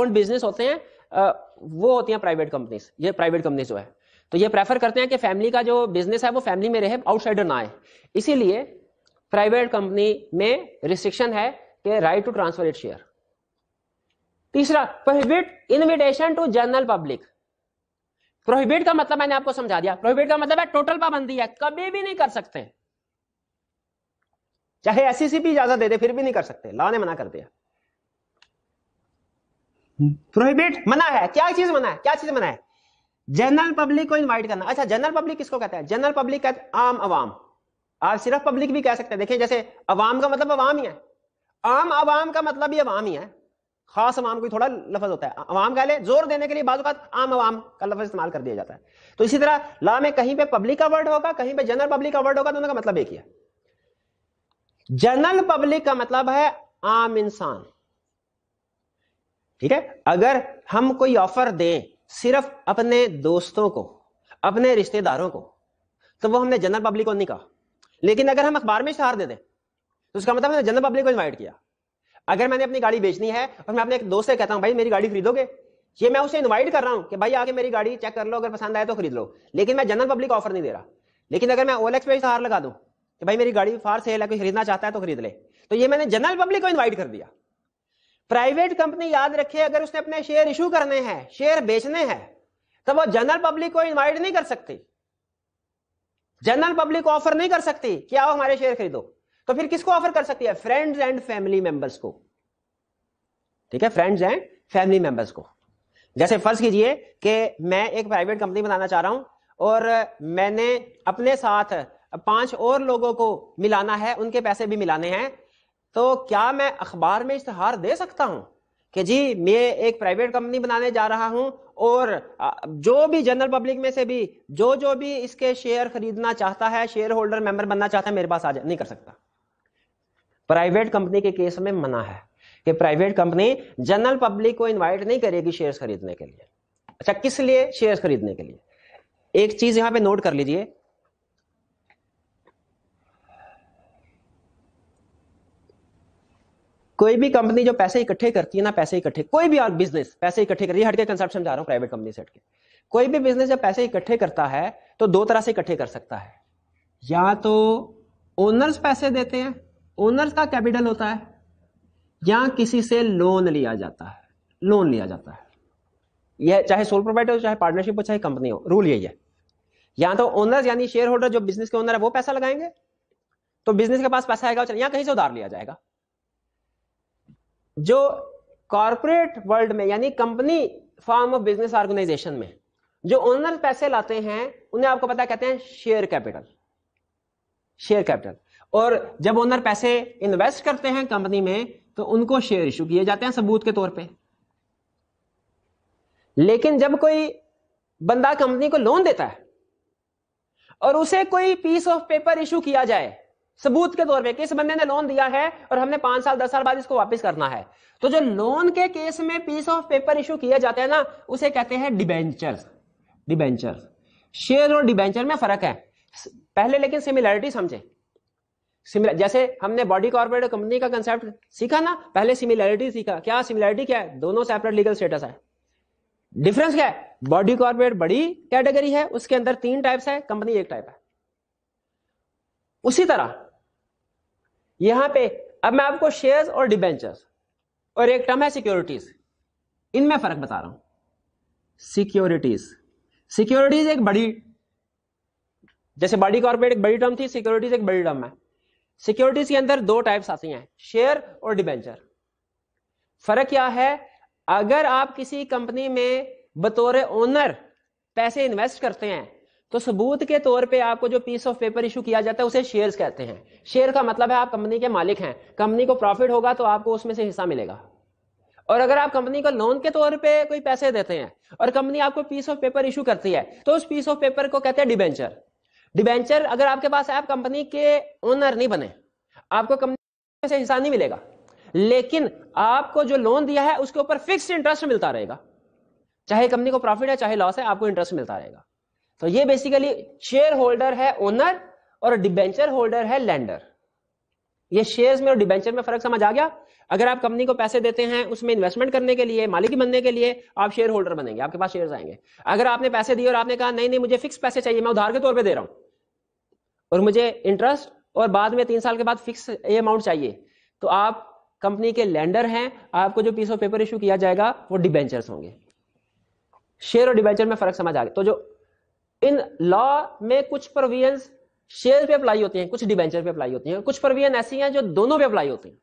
ओन्ड बिजनेस होते हैं वो होती हैं प्राइवेट कंपनीज ये प्राइवेट कंपनीज जो है तो ये प्रेफर करते हैं कि फैमिली का जो बिजनेस है वो फैमिली में रहे आउटसाइडर ना आए इसीलिए प्राइवेट कंपनी में रिस्ट्रिक्शन है के right to transfer it share तीसरा prohibit invitation to general public prohibit का मतलब मैंने आपको समझा दिया प्रोहिबिट का मतलब है टोटल पाबंदी है कभी भी नहीं कर सकते चाहे भी e इजाजत दे दे फिर भी नहीं कर सकते लॉ ने मना कर दिया प्रोहिबिट मना है क्या चीज मना है क्या चीज मना है जनरल पब्लिक को इनवाइट करना अच्छा जनरल पब्लिक किसको कहते हैं जनरल पब्लिक कहते आम आवाम आप सिर्फ पब्लिक भी कह सकते हैं देखिए जैसे अवाम का मतलब अवाम ही है आम आवाम का मतलब ही अवाम ही है खास अवाम कोई थोड़ा लफज होता है अवाम कह ले जोर देने के लिए बाद आम आवाम का लफज इस्तेमाल कर दिया जाता है तो इसी तरह ला में कहीं पे पब्लिक का वर्ड होगा कहीं पे जनरल पब्लिक का वर्ड होगा दोनों का मतलब एक ही है जनरल पब्लिक का मतलब है आम इंसान ठीक है अगर हम कोई ऑफर दें सिर्फ अपने दोस्तों को अपने रिश्तेदारों को तो वो हमने जनरल पब्लिक को नहीं कहा लेकिन अगर हम अखबार में इश्तहार दे दें तो उसका मतलब मैंने जनरल पब्लिक को इन्वाइट किया अगर मैंने अपनी गाड़ी बेचनी है और मैं अपने एक दोस्त से कहता हूँ भाई मेरी गाड़ी खरीदोगे ये मैं उसे इन्वाइट कर रहा हूँ कि भाई आगे मेरी गाड़ी चेक कर लो अगर पसंद आए तो खरीद लो लेकिन मैं जनरल पब्लिक ऑफर नहीं दे रहा लेकिन अगर मैं ओलेक्स पे सहार लगा दूं कि भाई मेरी गाड़ी फार सेल है कोई खरीदना चाहता है तो खरीद ले तो ये मैंने जनरल पब्लिक को इन्वाइट कर दिया प्राइवेट कंपनी याद रखे अगर उसने अपने शेयर इशू करने हैं शेयर बेचने हैं तो वो जनरल पब्लिक को इन्वाइट नहीं कर सकती जनरल पब्लिक ऑफर नहीं कर सकती कि आओ हमारे शेयर खरीदो तो फिर किसको ऑफर कर सकती है फ्रेंड्स एंड फैमिली मेंबर्स को ठीक है फ्रेंड्स एंड फैमिली मेंबर्स को जैसे फर्ज कीजिए कि मैं एक प्राइवेट कंपनी बनाना चाह रहा हूं और मैंने अपने साथ पांच और लोगों को मिलाना है उनके पैसे भी मिलाने हैं तो क्या मैं अखबार में इश्तहार दे सकता हूं कि जी मैं एक प्राइवेट कंपनी बनाने जा रहा हूं और जो भी जनरल पब्लिक में से भी जो जो भी इसके शेयर खरीदना चाहता है शेयर होल्डर मेंबर बनना चाहता है मेरे पास आ जाए नहीं कर सकता प्राइवेट कंपनी के केस में मना है कि प्राइवेट कंपनी जनरल पब्लिक को इनवाइट नहीं करेगी शेयर खरीदने के लिए अच्छा किस लिए शेयर खरीदने के लिए एक चीज यहां पे नोट कर लीजिए कोई भी कंपनी जो पैसे इकट्ठे करती है ना पैसे इकट्ठे कोई भी बिजनेस पैसे इकट्ठे करिए हटके कंसेप्शन जा रहा हूं प्राइवेट कंपनी से हटके कोई भी बिजनेस जब पैसे इकट्ठे करता है तो दो तरह से इकट्ठे कर सकता है या तो ओनर्स पैसे देते हैं ओनर्स का कैपिटल होता है या किसी से लोन लिया जाता है लोन लिया जाता है यह चाहे सोल प्रोवाइडर हो चाहे पार्टनरशिप हो चाहे कंपनी हो रूल यही है या तो ओनर्स यानी शेयर होल्डर जो बिजनेस के ओनर है वो पैसा लगाएंगे तो बिजनेस के पास पैसा आएगा यहां कहीं से उधार लिया जाएगा जो कॉरपोरेट वर्ल्ड में यानी company form of business organisation में जो ओनर पैसे लाते हैं उन्हें आपको पता कहते हैं शेयर कैपिटल शेयर कैपिटल और जब ओनर पैसे इन्वेस्ट करते हैं कंपनी में तो उनको शेयर इशू किए जाते हैं सबूत के तौर पे लेकिन जब कोई बंदा कंपनी को लोन देता है और उसे कोई पीस ऑफ पेपर इशू किया जाए सबूत के तौर पे किस बंदे ने लोन दिया है और हमने पांच साल दस साल बाद इसको वापस करना है तो जो लोन के केस में पीस ऑफ पेपर इशू किया जाते हैं ना उसे कहते हैं डिबेंचर डिबेंचर शेयर और डिबेंचर में फर्क है पहले लेकिन सिमिलैरिटी समझे सिमिलर जैसे हमने बॉडी कॉर्पोरेट कंपनी का कंसेप्ट सीखा ना पहले सिमिलैरिटी सीखा क्या सिमिलैरिटी क्या है दोनों सेपरेट लीगल स्टेटस है डिफरेंस क्या है बॉडी कॉर्पोरेट बड़ी कैटेगरी है उसके अंदर तीन टाइप्स है कंपनी एक टाइप है उसी तरह यहां पे अब मैं आपको शेयर्स और डिबेंचर्स और एक टर्म है सिक्योरिटीज इनमें फर्क बता रहा हूं सिक्योरिटीज सिक्योरिटीज एक बड़ी जैसे बॉडी कॉर्पोरेट एक बड़ी टर्म थी सिक्योरिटीज एक बड़ी टर्म है सिक्योरिटीज के अंदर दो टाइप्स आती हैं शेयर और डिबेंचर फर्क क्या है अगर आप किसी कंपनी में बतौर ओनर पैसे इन्वेस्ट करते हैं तो सबूत के तौर पे आपको जो पीस ऑफ पेपर इशू किया जाता है उसे शेयर्स कहते हैं शेयर का मतलब है आप कंपनी के मालिक हैं कंपनी को प्रॉफिट होगा तो आपको उसमें से हिस्सा मिलेगा और अगर आप कंपनी को लोन के तौर पे कोई पैसे देते हैं और कंपनी आपको पीस ऑफ पेपर इशू करती है तो उस पीस ऑफ पेपर को कहते हैं डिबेंचर डिबेंचर अगर आपके पास है आप कंपनी के ओनर नहीं बने आपको कंपनी से हिस्सा नहीं मिलेगा लेकिन आपको जो लोन दिया है उसके ऊपर फिक्स इंटरेस्ट मिलता रहेगा चाहे कंपनी को प्रॉफिट है चाहे लॉस है आपको इंटरेस्ट मिलता रहेगा तो ये बेसिकली शेयर होल्डर है ओनर और डिबेंचर होल्डर है लैंडर ये शेयर्स में और डिबेंचर में फर्क समझ आ गया अगर आप कंपनी को पैसे देते हैं उसमें इन्वेस्टमेंट करने के लिए मालिक बनने के लिए आप शेयर होल्डर बनेंगे आपके पास शेयर आएंगे अगर आपने पैसे दिए और आपने कहा नहीं नहीं मुझे फिक्स पैसे चाहिए मैं उधार के तौर पर दे रहा हूं और मुझे इंटरेस्ट और बाद में तीन साल के बाद फिक्स ये अमाउंट चाहिए तो आप कंपनी के लैंडर हैं आपको जो पीस ऑफ पेपर इशू किया जाएगा वो डिबेंचर होंगे शेयर और डिबेंचर में फर्क समझ आ गया तो जो इन लॉ में कुछ प्रोविजन शेयर पे अप्लाई होती हैं कुछ डिबेंचर पे अप्लाई होती हैं कुछ प्रोविजन ऐसी हैं जो दोनों पे अप्लाई होती हैं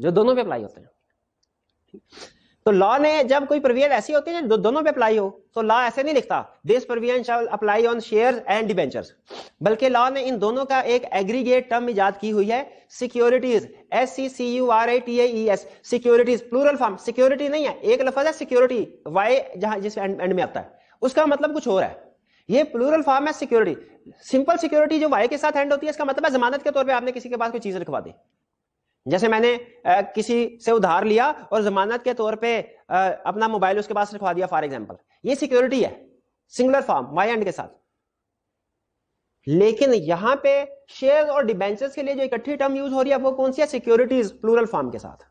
जो दोनों पे अप्लाई होते हैं तो लॉ ने जब कोई प्रोविजन ऐसी होती है जो दोनों पे अप्लाई हो तो लॉ ऐसे नहीं लिखता this provision shall apply on share and debentures बल्कि लॉ ने इन दोनों का एक एग्रीगेट टर्म इजाद की हुई है securities S C C U R I T E S securities plural form security नहीं है एक लफज है सिक्योरिटी वाई जहां जिस एंड, एंड में आता है उसका मतलब कुछ हो रहा है ये प्लूरल फॉर्म है सिक्योरिटी सिंपल सिक्योरिटी जो वाई के साथ एंड होती है इसका मतलब है जमानत के तौर पर आपने किसी के पास कोई चीज रखवा दी जैसे मैंने आ, किसी से उधार लिया और जमानत के तौर पे आ, अपना मोबाइल उसके पास रखवा दिया फॉर एग्जांपल ये सिक्योरिटी है सिंगुलर फॉर्म वाई एंड के साथ लेकिन यहां पे शेयर और डिबेंचर्स के लिए जो इकट्ठी टर्म यूज हो रही है वो कौन सी है सिक्योरिटीज प्लूरल फॉर्म के साथ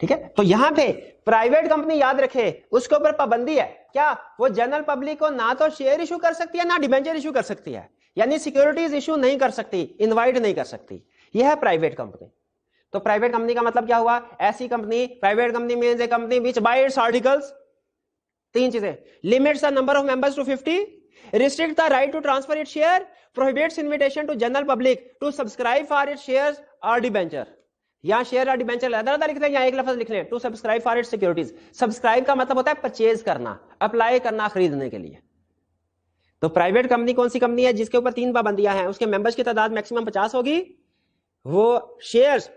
ठीक है तो यहां पे प्राइवेट कंपनी याद रखे उसके ऊपर पाबंदी है क्या वो जनरल पब्लिक को ना तो शेयर इशू कर सकती है ना डिबेंचर इशू कर सकती है यानी सिक्योरिटीज इशू नहीं कर सकती इनवाइट नहीं कर सकती यह है प्राइवेट कंपनी तो प्राइवेट कंपनी का मतलब क्या हुआ ऐसी company private company mean a company which by its articles तीन चीजें limits the number of members to fifty restrict the right to transfer it share prohibits invitation to general public to subscribe for it share or debenture यहाँ share or debenture अलग लिखते हैं या एक लफ्ज लिख लें to subscribe for it securities subscribe का मतलब होता है परचेज करना अप्लाई करना खरीदने के लिए तो प्राइवेट कंपनी कौन सी कंपनी है जिसके ऊपर तीन पाबंदियां हैं उसके मेंबर्स की तादाद मैक्सिमम पचास होगी वो शेयर्स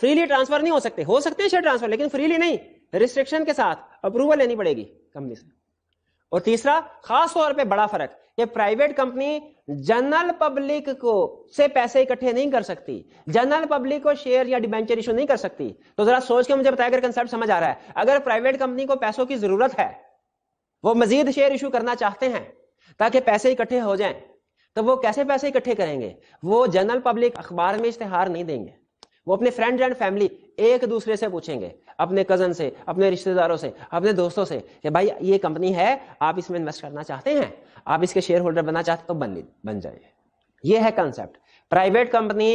फ्रीली ट्रांसफर नहीं हो सकते हो सकते हैं शेयर ट्रांसफर लेकिन फ्रीली नहीं रिस्ट्रिक्शन के साथ अप्रूवल लेनी पड़ेगी कंपनी से और तीसरा खास तौर पे बड़ा फर्क ये प्राइवेट कंपनी जनरल पब्लिक को से पैसे इकट्ठे नहीं कर सकती जनरल पब्लिक को शेयर या डिबेंचर इशू नहीं कर सकती तो जरा सोच के मुझे बताया अगर कंसेप्ट समझ आ रहा है अगर प्राइवेट कंपनी को पैसों की जरूरत है वो मजीद शेयर इशू करना चाहते हैं ताकि पैसे इकट्ठे हो जाएं तो वो कैसे पैसे इकट्ठे करेंगे वो जनरल पब्लिक अखबार में इश्तेहार नहीं देंगे वो अपने फ्रेंड्स एंड फैमिली एक दूसरे से पूछेंगे अपने कजन से अपने रिश्तेदारों से अपने दोस्तों से कि भाई ये कंपनी है आप इसमें इन्वेस्ट करना चाहते हैं आप इसके शेयर होल्डर बनना चाहते तो बन बन जाइए ये है concept private company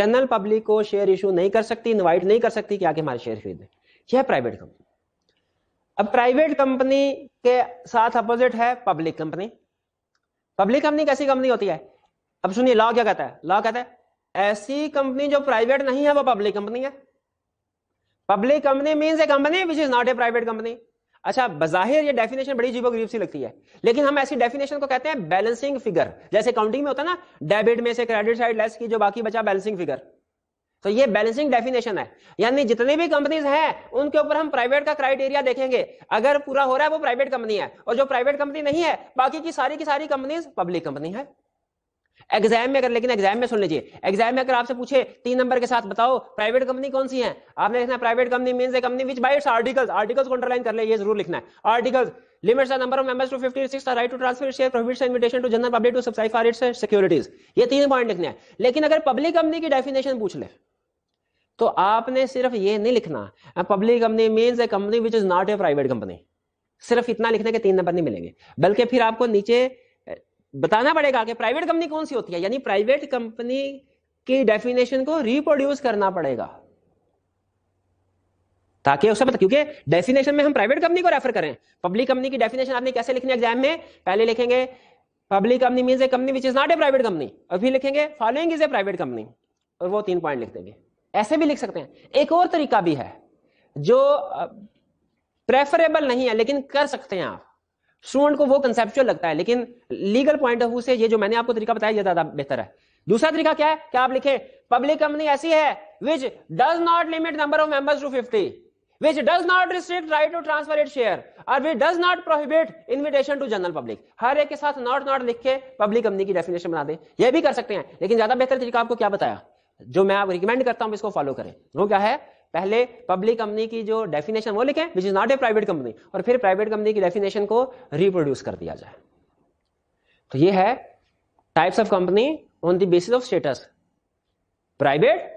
general public को शेयर इशू नहीं कर सकती इन्वाइट नहीं कर सकती कि आगे हमारे शेयर खरीदें यह प्राइवेट कंपनी अब प्राइवेट कंपनी के साथ अपोजिट है पब्लिक कंपनी पब्लिक कंपनी कैसी कंपनी होती है अब सुनिए लॉ क्या कहता है लॉ कहता है ऐसी कंपनी जो प्राइवेट नहीं है वो पब्लिक कंपनी है public company mean a company which is not a private company अच्छा बाहिर ये डेफिनेशन बड़ी जीवो गरीब सी लगती है लेकिन हम ऐसी डेफिनेशन को कहते हैं बैलेंसिंग फिगर जैसे काउंटिंग में होता है ना डेबिट में से क्रेडिट साइड लेस की जो बाकी बचा बैलेंसिंग फिगर तो ये बैलेंसिंग डेफिनेशन है यानी जितनी भी कंपनीज हैं उनके ऊपर हम प्राइवेट का क्राइटेरिया देखेंगे अगर पूरा हो रहा है वो प्राइवेट कंपनी है और जो प्राइवेट कंपनी नहीं है बाकी की सारी की सारी कंपनीज पब्लिक कंपनी है एग्जाम में अगर लेकिन एग्जाम में सुन लीजिए एग्जाम में अगर आपसे पूछे तीन नंबर के साथ बताओ प्राइवेट कंपनी कौन सी है आपने लिखना private company mean company which bite article articles articles को अंडरलाइन कर ले ये जरूर लिखना है articles limits the number of members to 56 the right to transfer share prohibits invitation to general public to subscribe for its securities ये तीन point लिखने हैं लेकिन अगर पब्लिक कंपनी की डेफिनेशन पूछ ले तो आपने सिर्फ ये नहीं लिखना public company mean a company which is not a private company सिर्फ इतना लिखने के तीन नंबर नहीं मिलेंगे बल्कि फिर आपको नीचे बताना पड़ेगा कि प्राइवेट कंपनी कौन सी होती है यानी प्राइवेट कंपनी की डेफिनेशन को रिप्रोड्यूस करना पड़ेगा ताकि उसे पता क्योंकि डेफिनेशन में हम प्राइवेट कंपनी को रेफर करें पब्लिक कंपनी की डेफिनेशन आपने कैसे लिखनी एग्जाम में पहले लिखेंगे public company mean a company which is not a private company और फिर लिखेंगे following is a private company और वो तीन पॉइंट लिख देंगे ऐसे भी लिख सकते हैं एक और तरीका भी है जो प्रेफरेबल नहीं है लेकिन कर सकते हैं आप स्टूडेंट को वो कंसेप्चुअल लगता है लेकिन लीगल पॉइंट ऑफ व्यू से ये जो मैंने आपको तरीका बताया ये ज्यादा बेहतर है दूसरा तरीका क्या है क्या आप लिखें पब्लिक कंपनी ऐसी है which does not limit number of members to fifty which does not restrict right to transfer it share और which does not prohibit invitation to general public हर एक के साथ नॉट नॉट लिख के पब्लिक कंपनी की डेफिनेशन बना दे यह भी कर सकते हैं लेकिन ज्यादा बेहतर तरीका आपको क्या बताया जो मैं आप रिकमेंड करता हूं इसको फॉलो करें वो क्या है पहले पब्लिक कंपनी की जो डेफिनेशन वो लिखें which is not a private company और फिर प्राइवेट कंपनी की डेफिनेशन को रिप्रोड्यूस कर दिया जाए तो ये है types of company on the basis of status private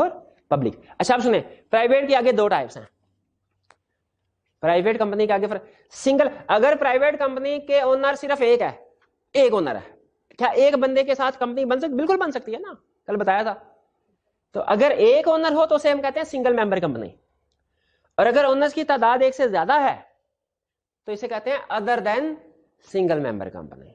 और पब्लिक अच्छा आप सुने प्राइवेट के आगे दो टाइप्स हैं प्राइवेट कंपनी के आगे सिंगल अगर प्राइवेट कंपनी के ओनर सिर्फ एक है एक ओनर है क्या एक बंदे के साथ कंपनी बन सकती बिल्कुल बन सकती है ना कल बताया था तो अगर एक ओनर हो तो उसे हम कहते हैं सिंगल मेंबर कंपनी और अगर ओनर्स की तादाद एक से ज्यादा है तो इसे कहते हैं other than single member company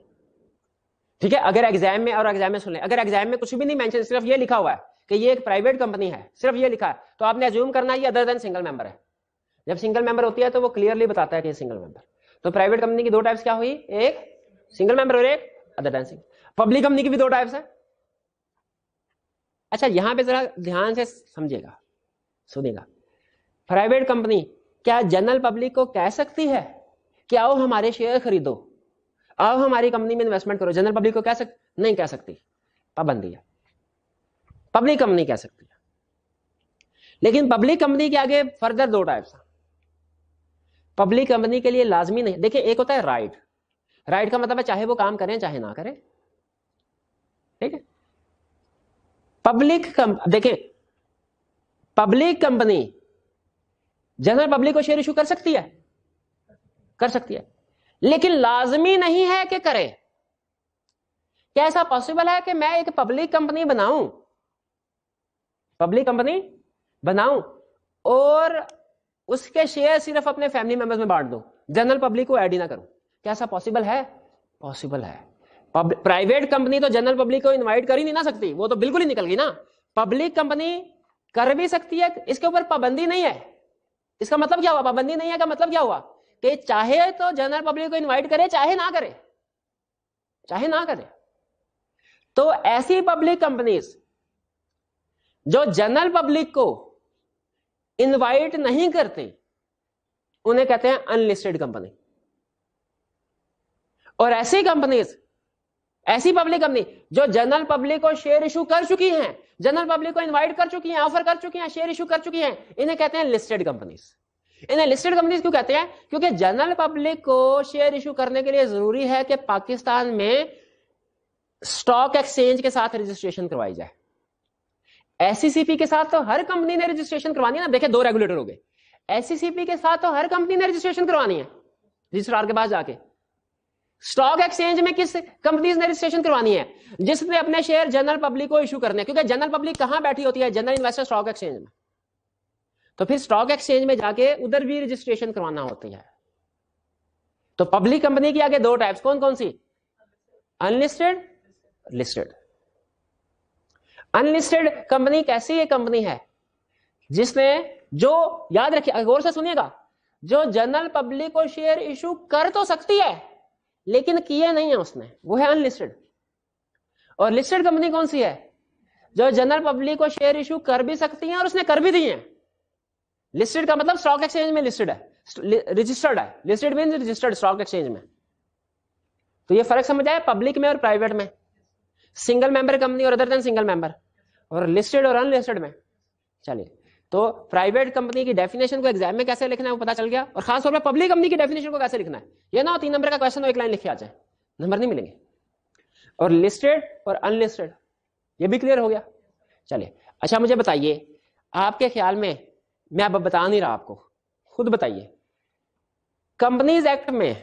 ठीक है अगर एग्जाम में और एग्जाम में सुन लें अगर एग्जाम में कुछ भी नहीं मेंशन सिर्फ ये लिखा हुआ है कि ये एक प्राइवेट कंपनी है सिर्फ ये लिखा है तो आपने एज्यूम करना ये अदर देन सिंगल मेंबर है जब सिंगल मेंबर होती है तो वो क्लियरली बताता है कि सिंगल मेंबर तो प्राइवेट कंपनी की दो टाइप्स क्या हुई एक सिंगल मेंबर और एक other than single public company की भी दो टाइप्स है अच्छा यहां पे जरा ध्यान से समझेगा सुनेगा प्राइवेट कंपनी क्या जनरल पब्लिक को कह सकती है कि आओ हमारे शेयर खरीदो आओ हमारी कंपनी में इन्वेस्टमेंट करो जनरल पब्लिक को कह सक नहीं कह सकती पाबंदी है पब्लिक कंपनी कह सकती है लेकिन पब्लिक कंपनी के आगे फर्दर दो टाइप्स पब्लिक कंपनी के लिए लाजमी नहीं देखिए एक होता है राइट राइट का मतलब है चाहे वो काम करें चाहे ना करें ठीक है पब्लिक देखिए पब्लिक कंपनी जनरल पब्लिक को शेयर इशू कर सकती है कर सकती है लेकिन लाजमी नहीं है कि करे क्या ऐसा पॉसिबल है कि मैं एक पब्लिक कंपनी बनाऊं पब्लिक कंपनी बनाऊं और उसके शेयर सिर्फ अपने फैमिली मेंबर्स में बांट दूं जनरल पब्लिक को ऐड ही ना करूं क्या ऐसा पॉसिबल है पॉसिबल है प्राइवेट कंपनी तो जनरल पब्लिक को इनवाइट कर ही नहीं ना सकती वो तो बिल्कुल ही निकल गई ना पब्लिक कंपनी कर भी सकती है इसके ऊपर पाबंदी नहीं है इसका मतलब क्या हुआ पाबंदी नहीं है का मतलब क्या हुआ कि चाहे तो जनरल पब्लिक को इनवाइट करे चाहे ना करे चाहे ना करे तो ऐसी पब्लिक कंपनीज जो जनरल पब्लिक को इनवाइट नहीं करती उन्हें कहते हैं अनलिस्टेड कंपनी और ऐसी कंपनीज ऐसी पब्लिक कंपनी जो जनरल पब्लिक को शेयर इशू कर चुकी हैं जनरल पब्लिक को इनवाइट कर चुकी हैं ऑफर कर चुकी हैं शेयर इशू कर चुकी हैं इन्हें कहते हैं लिस्टेड कंपनीज इन्हें लिस्टेड कंपनीज क्यों कहते हैं क्योंकि जनरल पब्लिक को शेयर इशू करने के लिए जरूरी है कि पाकिस्तान में स्टॉक एक्सचेंज के साथ रजिस्ट्रेशन करवाई जाए एससीसीपी e के साथ तो हर कंपनी ने रजिस्ट्रेशन करवानी है ना देखे दो रेगुलेटर हो गए एससीसीपी e के साथ तो हर कंपनी ने रजिस्ट्रेशन करवानी है रजिस्ट्रार के पास जाके स्टॉक एक्सचेंज में किस कंपनीज ने रजिस्ट्रेशन करवानी है जिसने अपने शेयर जनरल पब्लिक को इशू करने क्योंकि जनरल पब्लिक कहां बैठी होती है जनरल इन्वेस्टर स्टॉक एक्सचेंज में तो फिर स्टॉक एक्सचेंज में जाके उधर भी रजिस्ट्रेशन करवाना होती है तो पब्लिक कंपनी की आगे दो टाइप्स कौन कौन सी अनलिस्टेड लिस्टेड अनलिस्टेड कंपनी कैसी ये कंपनी है जिसने जो याद रखिए गौर से सुनिएगा जो जनरल पब्लिक को शेयर इशू कर तो सकती है लेकिन किया नहीं है उसने वो है अनलिस्टेड और लिस्टेड कंपनी कौन सी है जो जनरल पब्लिक को शेयर इशू कर भी सकती है और उसने कर भी दी है लिस्टेड का मतलब स्टॉक एक्सचेंज में लिस्टेड है रजिस्टर्ड है listed mean registered stock exchange में तो ये फर्क समझ आए पब्लिक में और प्राइवेट में सिंगल मेंबर कंपनी और अदर देन सिंगल मेंबर और लिस्टेड और अनलिस्टेड में चलिए तो प्राइवेट कंपनी की डेफिनेशन को एग्जाम में कैसे लिखना है वो पता चल गया और खासतौर पर पब्लिक कंपनी की डेफिनेशन को कैसे लिखना है ये ना तीन नंबर का क्वेश्चन एक लाइन लिखे आ जाए नंबर नहीं मिलेंगे और लिस्टेड और अनलिस्टेड ये भी क्लियर हो गया चलिए अच्छा मुझे बताइए आपके ख्याल में मैं अब बता नहीं रहा आपको खुद बताइए कंपनीज एक्ट में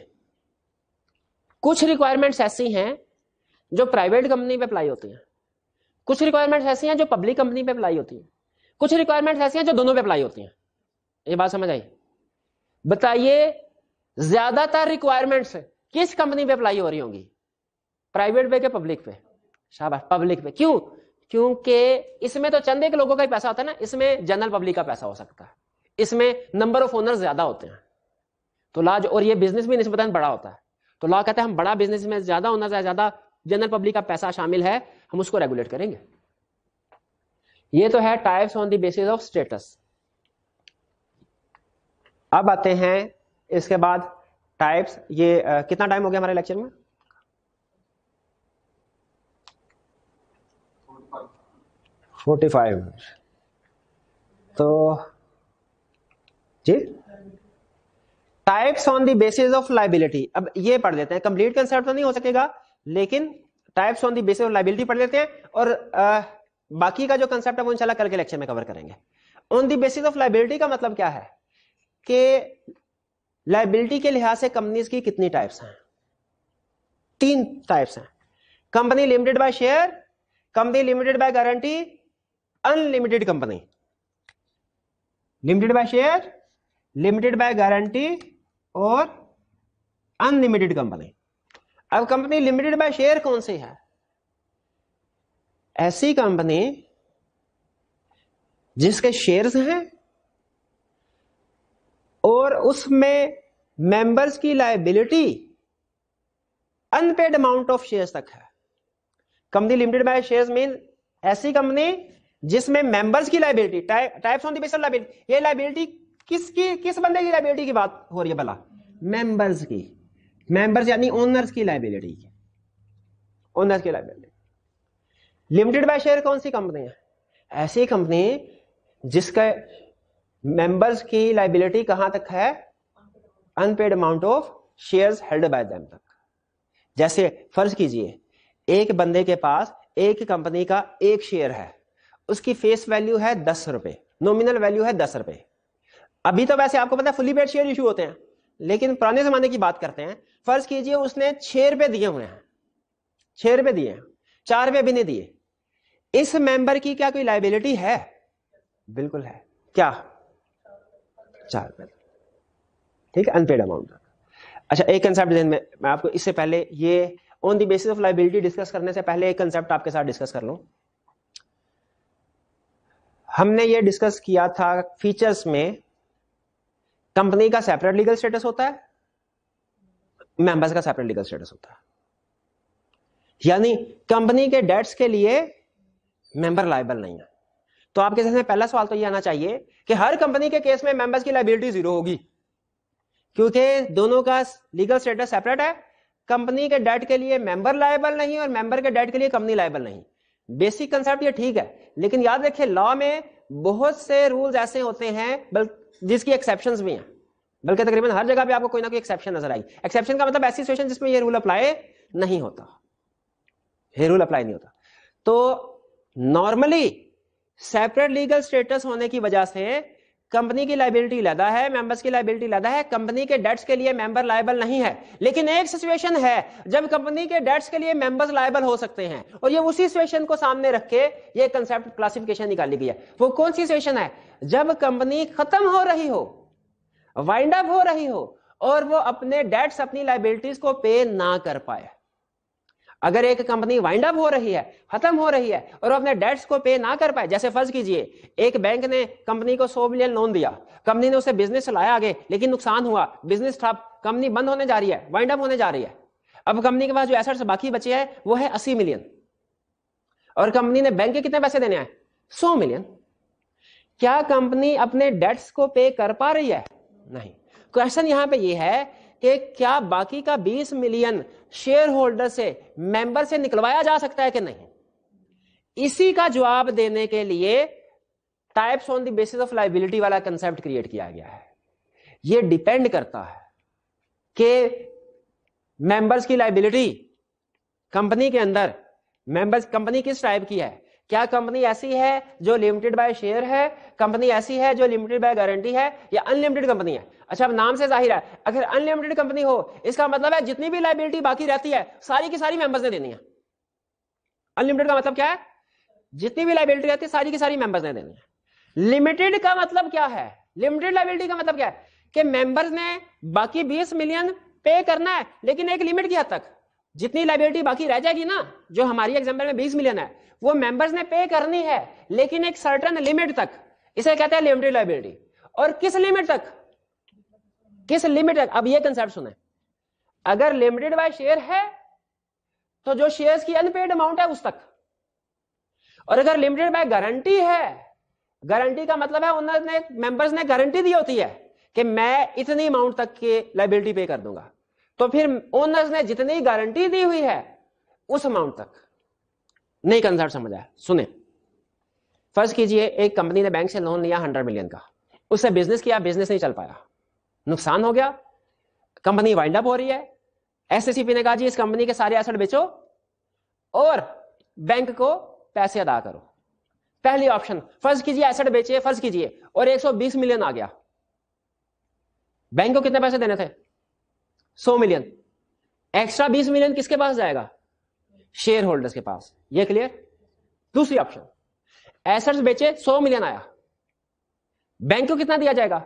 कुछ रिक्वायरमेंट्स ऐसी हैं जो प्राइवेट कंपनी पे अप्लाई होती हैं कुछ रिक्वायरमेंट्स ऐसी हैं जो पब्लिक कंपनी पे अप्लाई होती हैं कुछ रिक्वायरमेंट ऐसी हैं जो दोनों पे अप्लाई होती हैं ये बात समझ आई बताइए ज्यादातर रिक्वायरमेंट्स किस कंपनी पे अप्लाई हो रही होंगी प्राइवेट पे के पब्लिक पे शाबाश पब्लिक पे क्यों क्योंकि इसमें तो चंदे के लोगों का ही पैसा होता है ना इसमें जनरल पब्लिक का पैसा हो सकता है इसमें नंबर ऑफ ओनर ज्यादा होते हैं तो लाज और ये बिजनेस भी नहीं बड़ा होता है तो लॉ कहते हैं हम बड़ा बिजनेस में ज्यादा होना ज्यादा जनरल पब्लिक का पैसा शामिल है हम उसको रेगुलेट करेंगे ये तो है types on the basis of status अब आते हैं इसके बाद टाइप्स ये आ, कितना टाइम हो गया हमारे लेक्चर में फोर्टी फाइव तो जी types on the basis of liability अब ये पढ़ लेते हैं कंप्लीट कंसेप्ट तो नहीं हो सकेगा लेकिन types on the basis of liability पढ़ लेते हैं और आ, बाकी का जो कंसेप्ट है वो इंशाल्लाह कल के लेक्चर में कवर करेंगे on the basis of liability का मतलब क्या है कि लाइबिलिटी के लिहाज से कंपनीज की कितनी टाइप्स हैं तीन टाइप्स हैं company limited by share company limited by guarantee unlimited company limited by share limited by guarantee और अनलिमिटेड कंपनी अब कंपनी लिमिटेड बाय शेयर कौन सी है ऐसी कंपनी जिसके शेयर्स हैं और उसमें मेंबर्स की liability unpaid amount of shares तक है company limited by shares mean ऐसी कंपनी जिसमें मेंबर्स की liability types on the basis liability ये लाइबिलिटी किसकी किस बंदे की लाइबिलिटी की बात हो रही है भला मेंबर्स की मेंबर्स यानी ओनर्स की लाइबिलिटी ओनर्स की लाइबिलिटी लिमिटेड बाय शेयर कौन सी कंपनी है ऐसी कंपनी जिसका मेंबर्स की लाइबिलिटी कहां तक है unpaid amount of shares held by them तक जैसे फर्ज कीजिए एक बंदे के पास एक कंपनी का एक शेयर है उसकी फेस वैल्यू है दस रुपए नॉमिनल वैल्यू है दस रुपए अभी तो वैसे आपको पता है फुली पेड शेयर इशू होते हैं लेकिन पुराने जमाने की बात करते हैं फर्ज कीजिए उसने छह रुपए दिए हुए हैं छह रुपए दिए हैं चार रुपए भी नहीं दिए इस मेंबर की क्या कोई लाइबिलिटी है बिल्कुल है क्या चार रुपए ठीक है अनपेड अमाउंट अच्छा एक कंसेप्ट में मैं आपको इससे पहले ये on the basis of liability discuss करने से पहले एक कंसेप्ट आपके साथ डिस्कस कर लो हमने ये डिस्कस किया था फीचर्स में कंपनी का सेपरेट लीगल स्टेटस होता है मेंबर्स का सेपरेट लीगल स्टेटस होता है यानी कंपनी के डेट्स के लिए मेंबर लाइबल नहीं है तो आपके जैसे पहला सवाल तो ये आना चाहिए कि हर कंपनी के केस में मेंबर्स की लाइबिलिटी जीरो होगी क्योंकि दोनों का लीगल स्टेटस सेपरेट है कंपनी के डेट के लिए मेंबर लाइबल नहीं और मेंबर के डेट के लिए कंपनी लाइबल नहीं बेसिक कंसेप्ट ये ठीक है लेकिन याद रखिए लॉ में बहुत से रूल्स ऐसे होते हैं जिसकी एक्सेप्शन भी हैं बल्कि तकरीबन हर जगह पर आपको कोई ना कोई एक्सेप्शन नजर आई एक्सेप्शन का मतलब ऐसी जिसमें यह रूल अप्लाई नहीं होता ये रूल अप्लाई नहीं होता तो नॉर्मली सेपरेट लीगल स्टेटस होने की वजह से कंपनी की लाइबिलिटी लदा है मेंबर्स की लाइबिलिटी लदा है कंपनी के डेट्स के लिए मेंबर लाइबल नहीं है लेकिन एक सिचुएशन है जब कंपनी के डेट्स के लिए मेंबर्स लाइबल हो सकते हैं और ये उसी सिचुएशन को सामने रख के ये कंसेप्ट क्लासिफिकेशन निकाली गई है वो कौन सी सिचुएशन है जब कंपनी खत्म हो रही हो वाइंड अप हो रही हो और वो अपने डेट्स अपनी लाइबिलिटीज को पे ना कर पाए अगर एक कंपनी वाइंड अप हो रही है खत्म हो रही है और अपने डेट्स को पे ना कर पाए जैसे फर्ज कीजिए एक बैंक ने कंपनी को सौ मिलियन लोन दिया कंपनी ने उसे बिजनेस चलाया आगे लेकिन नुकसान हुआ बिजनेस ठप कंपनी बंद होने जा रही है वाइंड अप होने जा रही है अब कंपनी के पास जो एसेट्स बाकी बचे हैं वो है अस्सी मिलियन और कंपनी ने बैंक के कितने पैसे देने हैं सौ मिलियन क्या कंपनी अपने डेट्स को पे कर पा रही है नहीं क्वेश्चन यहां पे ये यह है कि क्या बाकी का 20 मिलियन शेयर होल्डर से मेंबर से निकलवाया जा सकता है कि नहीं इसी का जवाब देने के लिए types on the basis of liability वाला कंसेप्ट क्रिएट किया गया है ये डिपेंड करता है कि मेंबर्स की लाइबिलिटी कंपनी के अंदर मेंबर्स कंपनी किस टाइप की है क्या कंपनी ऐसी है जो लिमिटेड बाय शेयर है कंपनी ऐसी है जो लिमिटेड बाय गारंटी है या अनलिमिटेड कंपनी है अच्छा अब नाम से जाहिर है अगर अनलिमिटेड कंपनी हो इसका मतलब है जितनी भी लाइबिलिटी बाकी रहती है सारी की सारी मेंबर्स ने देनी है अनलिमिटेड का मतलब क्या है जितनी भी लाइबिलिटी रहती है सारी की सारी मेंबर्स ने देनी है लिमिटेड का मतलब क्या है लिमिटेड लाइबिलिटी का मतलब क्या है कि मेंबर्स ने बाकी बीस मिलियन पे करना है लेकिन एक लिमिट की हद तक जितनी लाइबिलिटी बाकी रह जाएगी ना जो हमारी एग्जाम्पल में बीस मिलियन है वो मेंबर्स ने पे करनी है लेकिन एक सर्टन लिमिट तक इसे कहते हैं लिमिटेड लाइबिलिटी और किस लिमिट तक किस लिमिट तक अब ये कंसेप्ट सुने अगर लिमिटेड बाय शेयर है तो जो शेयर्स की अनपेड अमाउंट है उस तक और अगर लिमिटेड बाय गारंटी है गारंटी का मतलब है उन्होंने मेंबर्स ने गारंटी दी होती है कि मैं इतनी अमाउंट तक की लाइबिलिटी पे कर दूंगा तो फिर ओनर्स ने जितनी गारंटी दी हुई है उस अमाउंट तक नहीं कंसर्ट समझा सुने फर्ज कीजिए एक कंपनी ने बैंक से लोन लिया हंड्रेड मिलियन का उससे बिजनेस किया बिजनेस नहीं चल पाया नुकसान हो गया कंपनी वाइंड अप हो रही है एस ने कहा जी इस कंपनी के सारे एसेट बेचो और बैंक को पैसे अदा करो पहली ऑप्शन फर्ज कीजिए एसेट बेचिए फर्ज कीजिए और 120 मिलियन आ गया बैंक को कितने पैसे देने थे सौ मिलियन एक्स्ट्रा बीस मिलियन किसके पास जाएगा शेयर होल्डर्स के पास ये क्लियर दूसरी ऑप्शन एसेट्स बेचे सौ मिलियन आया बैंक को कितना दिया जाएगा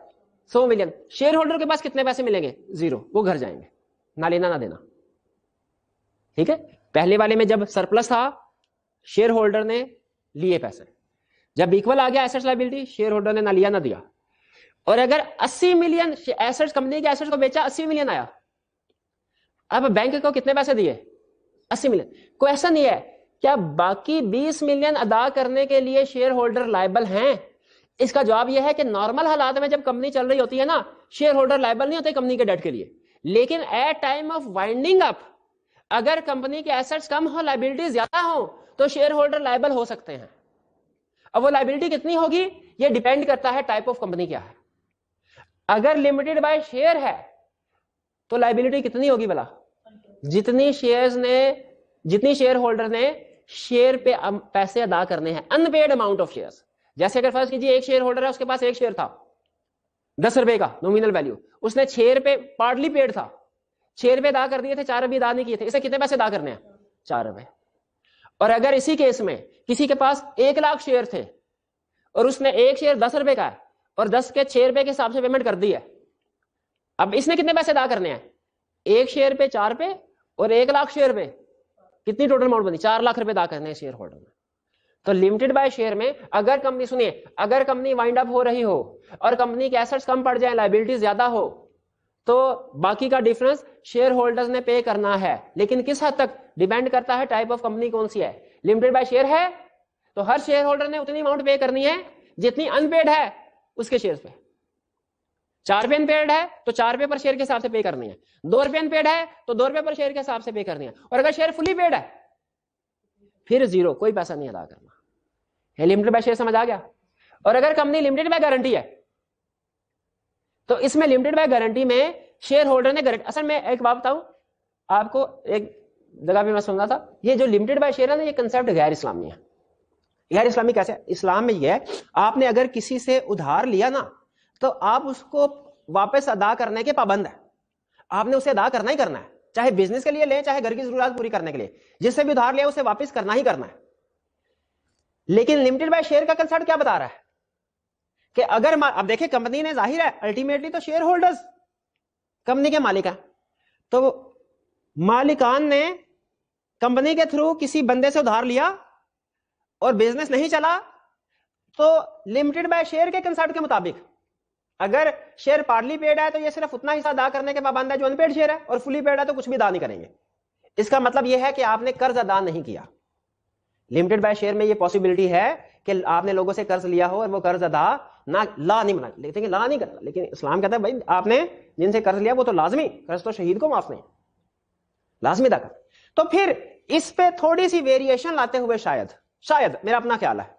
सौ मिलियन शेयर होल्डर के पास कितने पैसे मिलेंगे जीरो वो घर जाएंगे ना लेना ना देना ठीक है पहले वाले में जब सरप्लस था शेयर होल्डर ने लिए पैसे जब इक्वल आ गया एसेट्स लाइबिलिटी शेयर होल्डर ने ना लिया ना दिया और अगर 80 मिलियन एसेट्स कंपनी के एसेट्स को बेचा 80 मिलियन आया अब बैंक को कितने पैसे दिए अस्सी मिलियन क्वेश्चन नहीं है क्या बाकी बीस मिलियन अदा करने के लिए शेयर होल्डर लाइबल हैं इसका जवाब यह है कि नॉर्मल हालात में जब कंपनी चल रही होती है ना शेयर होल्डर लाइबल नहीं होते कंपनी के डेट के लिए लेकिन at time of winding up अगर कंपनी के एसेट्स कम हो लाइबिलिटी ज्यादा हो तो शेयर होल्डर लाइबल हो सकते हैं अब वो लाइबिलिटी कितनी होगी ये डिपेंड करता है टाइप ऑफ कंपनी क्या है अगर लिमिटेड बाय शेयर है तो लाइबिलिटी कितनी होगी भला जितनी शेयर्स ने जितनी शेयर होल्डर ने शेयर पे पैसे अदा करने हैं अनपेड अमाउंट ऑफ शेयर्स जैसे अगर फर्ज कीजिए एक शेयर होल्डर है उसके पास एक शेयर था दस रुपए का नोमिनल वैल्यू उसने छह रुपए पार्टली पेड था छह रुपए अदा कर दिए थे चार रुपए अदा नहीं किए थे इसे कितने पैसे अदा करने हैं चार रुपए और अगर इसी केस में किसी के पास एक लाख शेयर थे और उसने एक शेयर दस रुपए का है और दस के छह रुपए के हिसाब से पेमेंट कर दी है अब इसने कितने पैसे अदा करने हैं एक शेयर पे चार रुपए और एक लाख शेयर में कितनी टोटल अमाउंट बनी चार लाख रुपए दा करने शेयर होल्डर में तो लिमिटेड बाय शेयर में अगर कंपनी सुनिए अगर कंपनी वाइंड अप हो रही हो और कंपनी के एसेट्स कम पड़ जाए लाइबिलिटी ज्यादा हो तो बाकी का डिफरेंस शेयर होल्डर्स ने पे करना है लेकिन किस हद तक डिपेंड करता है टाइप ऑफ कंपनी कौन सी है लिमिटेड बाय शेयर है तो हर शेयर होल्डर ने उतनी अमाउंट पे करनी है जितनी अनपेड है उसके शेयर पे चार रुपये पेड है तो चार रुपये पर शेयर के हिसाब से पे करनी है दो रुपये पेड है तो दो रुपये पर शेयर के हिसाब से पे करनी है और अगर शेयर फुली पेड है फिर जीरो कोई पैसा नहीं अदा करना है लिमिटेड बाय शेयर समझ आ गया और अगर कंपनी लिमिटेड बाय गारंटी है तो इसमें लिमिटेड बाय गारंटी में शेयर होल्डर ने गारंटी असल में एक बात बताऊं आपको एक जगह भी मैं सुन रहा था ये जो लिमिटेड बाय शेयर है ना ये कंसेप्ट गैर इस्लामी है गैर इस्लामी कैसे इस्लाम में ये है आपने अगर किसी से उधार लिया ना तो आप उसको वापस अदा करने के पाबंद है आपने उसे अदा करना ही करना है चाहे बिजनेस के लिए लें चाहे घर की जरूरत पूरी करने के लिए जिससे भी उधार लिया उसे वापस करना ही करना है लेकिन लिमिटेड बाय शेयर का कंसर्ट क्या बता रहा है कि अगर अब देखिए कंपनी ने जाहिर है अल्टीमेटली तो शेयर होल्डर्स कंपनी के मालिक है तो मालिकान ने कंपनी के थ्रू किसी बंदे से उधार लिया और बिजनेस नहीं चला तो लिमिटेड बाय शेयर के कंसर्ट के मुताबिक अगर शेयर पार्ली पेड है तो ये सिर्फ उतना हिस्सा अदा करने के पाबंद है जो अनपेड शेयर है और फुली पेड है तो कुछ भी अदा नहीं करेंगे इसका मतलब यह है कि आपने कर्ज अदा नहीं किया लिमिटेड बाय शेयर में यह पॉसिबिलिटी है कि आपने लोगों से कर्ज लिया हो और वो कर्ज अदा ना ला नहीं मना लेकिन ला नहीं करता लेकिन इस्लाम कहता है भाई आपने जिनसे कर्ज लिया वो तो लाजमी कर्ज तो शहीद को माफ नहीं लाजमी अदा कर तो फिर इस पर थोड़ी सी वेरिएशन लाते हुए शायद शायद मेरा अपना ख्याल है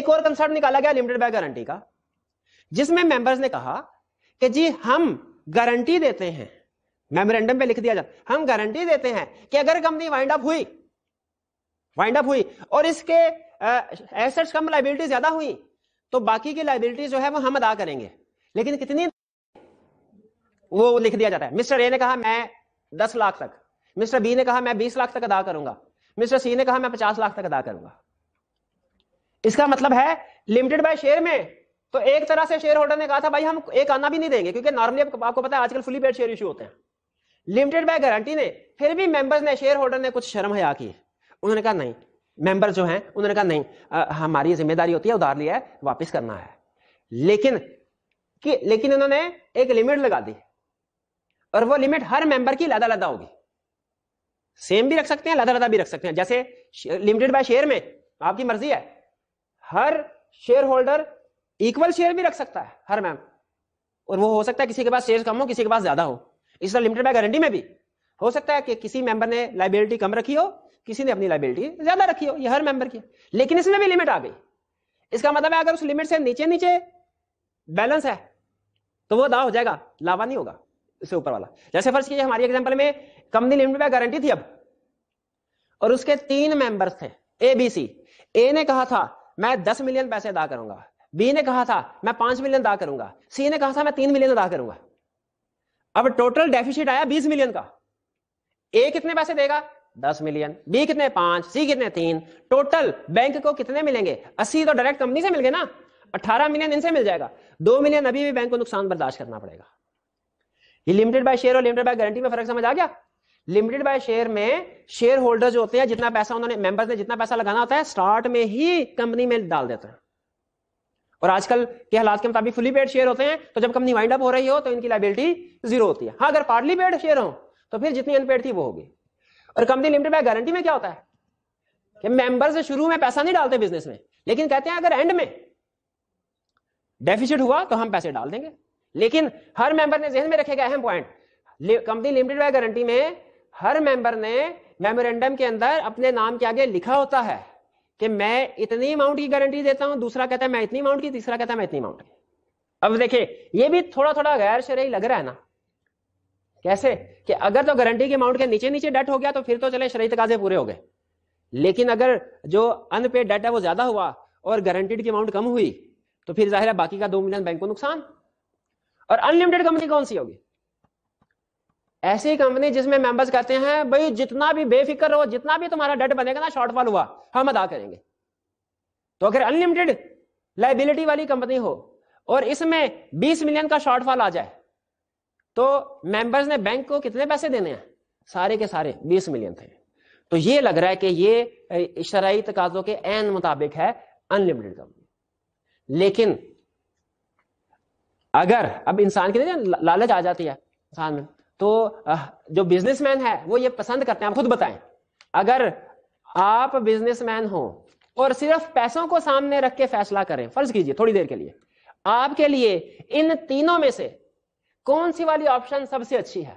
एक और कंसर्ट निकाला गया लिमिटेड बाय गारंटी का जिसमें मेंबर्स ने कहा कि जी हम गारंटी देते हैं मेमोरेंडम पे लिख दिया जाता हम गारंटी देते हैं कि अगर कंपनी वाइंड अप हुई वाइंड अप हुई और इसके एसेट्स कम लाइबिलिटी ज्यादा हुई तो बाकी की लाइबिलिटी जो है वो हम अदा करेंगे लेकिन कितनी वो लिख दिया जाता है मिस्टर ए ने कहा मैं दस लाख तक मिस्टर बी ने कहा मैं बीस लाख तक अदा करूंगा मिस्टर सी ने कहा मैं पचास लाख तक अदा करूंगा इसका मतलब है लिमिटेड बाय शेयर में तो एक तरह से शेयर होल्डर ने कहा था भाई हम एक आना भी नहीं देंगे क्योंकि नॉर्मली आपको पता है आजकल फुली पेड शेयर इश्यू होते हैं लिमिटेड बाय गारंटी ने फिर भी मेंबर्स ने शेयर होल्डर ने कुछ शर्म हया की उन्होंने कहा नहीं मेंबर जो हैं उन्होंने कहा नहीं आ, हमारी जिम्मेदारी होती है उधार लिया है वापिस करना है लेकिन कि लेकिन उन्होंने एक लिमिट लगा दी और वो लिमिट हर मेंबर की लदा लदा होगी सेम भी रख सकते हैं लदा लदा भी रख सकते हैं जैसे लिमिटेड बाय शेयर में आपकी मर्जी है हर शेयर होल्डर इक्वल शेयर भी रख सकता है हर मैम और वो हो सकता है किसी के पास शेयर कम हो किसी के पास ज्यादा हो इस तरह लिमिटेड बाय गारंटी में भी हो सकता है कि किसी मेंबर ने लाइबिलिटी कम रखी हो किसी ने अपनी लाइबिलिटी ज्यादा रखी हो ये हर मेंबर की लेकिन इसमें भी लिमिट आ गई इसका मतलब है अगर उस लिमिट से नीचे नीचे बैलेंस है तो वो दा हो जाएगा लावा नहीं होगा इससे ऊपर वाला जैसे फर्ज कीजिए हमारी एग्जाम्पल में कंपनी लिमिटेड बाय गारंटी थी अब और उसके तीन मेंबर्स थे ए बी सी ए ने कहा था मैं दस मिलियन पैसे अदा करूंगा बी ने कहा था मैं पांच मिलियन अदा करूंगा सी ने कहा था मैं तीन मिलियन अदा करूंगा अब टोटल डेफिसिट आया बीस मिलियन का ए कितने पैसे देगा दस मिलियन बी कितने पांच सी कितने तीन टोटल बैंक को कितने मिलेंगे अस्सी तो डायरेक्ट कंपनी से मिल गए ना अठारह मिलियन इनसे मिल जाएगा दो मिलियन अभी भी बैंक को नुकसान बर्दाश्त करना पड़ेगा ये लिमिटेड बाय शेयर और लिमिटेड बाय गारंटी में फर्क समझ आ गया लिमिटेड बाय शेयर में शेयर होल्डर जो होते हैं जितना पैसा उन्होंने मेंबर्स ने जितना पैसा लगाना होता है स्टार्ट में ही कंपनी में डाल देते हैं और आजकल के हालात के मुताबिक फुली पेड शेयर होते हैं तो जब कंपनी वाइंड अप हो रही हो तो इनकी लाइबिलिटी जीरो होती है हाँ अगर पार्टली पेड शेयर हो तो फिर जितनी अनपेड थी वो होगी और कंपनी लिमिटेड बाय गारंटी में क्या होता है कि मेंबर्स शुरू में पैसा नहीं डालते बिजनेस में लेकिन कहते हैं अगर एंड में डेफिसिट हुआ तो हम पैसे डाल देंगे लेकिन हर मेंबर ने जहन में रखेगा अहम point company limited by guarantee में हर मेंबर ने मेमोरेंडम के अंदर अपने नाम के आगे लिखा होता है कि मैं इतनी अमाउंट की गारंटी देता हूं दूसरा कहता है मैं इतनी अमाउंट की तीसरा कहता है मैं इतनी अमाउंट की अब देखिए ये भी थोड़ा थोड़ा गैर शरय लग रहा है ना कैसे कि अगर तो गारंटी के अमाउंट के नीचे नीचे डेट हो गया तो फिर तो चले शरीय तकाजे पूरे हो गए लेकिन अगर जो अनपेड डेट है वो ज्यादा हुआ और गारंटीड की अमाउंट कम हुई तो फिर जाहिर है बाकी का दो मिलियन बैंक को नुकसान और अनलिमिटेड कंपनी कौन सी होगी ऐसी कंपनी जिसमें मेंबर्स कहते हैं भाई जितना भी बेफिक्र हो जितना भी तुम्हारा डेट बनेगा ना शॉर्टफॉल हुआ हम अदा करेंगे तो अगर अनलिमिटेड लाइबिलिटी वाली कंपनी हो और इसमें 20 मिलियन का शॉर्टफॉल आ जाए तो मेंबर्स ने बैंक को कितने पैसे देने हैं सारे के सारे 20 मिलियन थे तो ये लग रहा है कि ये शराइ तकाजों के एन मुताबिक है अनलिमिटेड कंपनी लेकिन अगर अब इंसान के लालच आ जाती है इंसान में तो जो बिजनेसमैन है वो ये पसंद करते हैं आप खुद बताएं अगर आप बिजनेसमैन हो और सिर्फ पैसों को सामने रख के फैसला करें फर्ज कीजिए थोड़ी देर के लिए आपके लिए इन तीनों में से कौन सी वाली ऑप्शन सबसे अच्छी है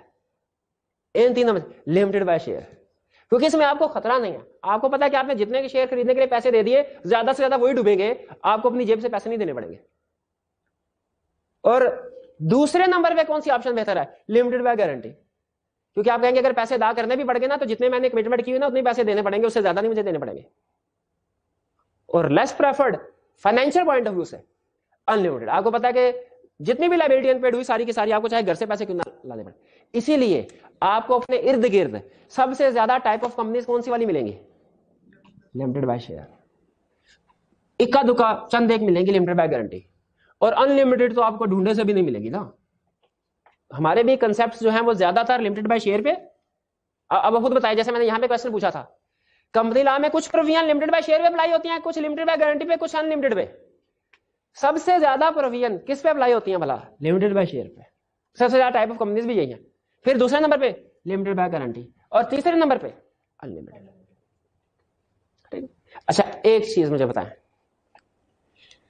इन तीनों में लिमिटेड बाय शेयर क्योंकि इसमें आपको खतरा नहीं है आपको पता है कि आपने जितने के शेयर खरीदने के लिए पैसे दे दिए ज्यादा से ज्यादा वही डूबेंगे आपको अपनी जेब से पैसे नहीं देने पड़ेंगे और दूसरे नंबर पे कौन सी ऑप्शन बेहतर है लिमिटेड बाय गारंटी क्योंकि आप कहेंगे अगर पैसे अदा करने भी पड़ गए ना तो जितने मैंने कमिटमेंट की हुई ना उतने पैसे देने पड़ेंगे उससे ज्यादा नहीं मुझे देने पड़ेंगे और less preferred financial point of view से अनलिमिटेड आपको पता है कि जितनी भी लाइबिलिटी अनपेड हुई सारी की सारी आपको चाहे घर से पैसे क्यों ना लाने पड़े इसीलिए आपको अपने इर्द गिर्द सबसे ज्यादा टाइप ऑफ कंपनीज कौन सी वाली मिलेंगी लिमिटेड बाय शेयर इक्का दुक्का चंद एक मिलेंगी लिमिटेड बाय गारंटी और अनलिमिटेड तो आपको ढूंढने से भी नहीं मिलेगी ना हमारे भी कंसेप्ट जो है वो ज्यादातर लिमिटेड बाय शेयर पे अब खुद बताया जैसे मैंने यहाँ पे क्वेश्चन पूछा था कंपनी लॉ में कुछ प्रोविजन लिमिटेड बाय शेयर पे अप्लाई होती हैं कुछ लिमिटेड बाय गारंटी पे कुछ अनलिमिटेड पे सबसे ज्यादा प्रोविजन किस पे अप्लाई होती है भला लिमिटेड बाय शेयर पे सबसे ज्यादा टाइप ऑफ कंपनीज भी यही है फिर दूसरे नंबर पे लिमिटेड बाय गारंटी और तीसरे नंबर पे अनलिमिटेड ठीक अच्छा एक चीज मुझे बताएं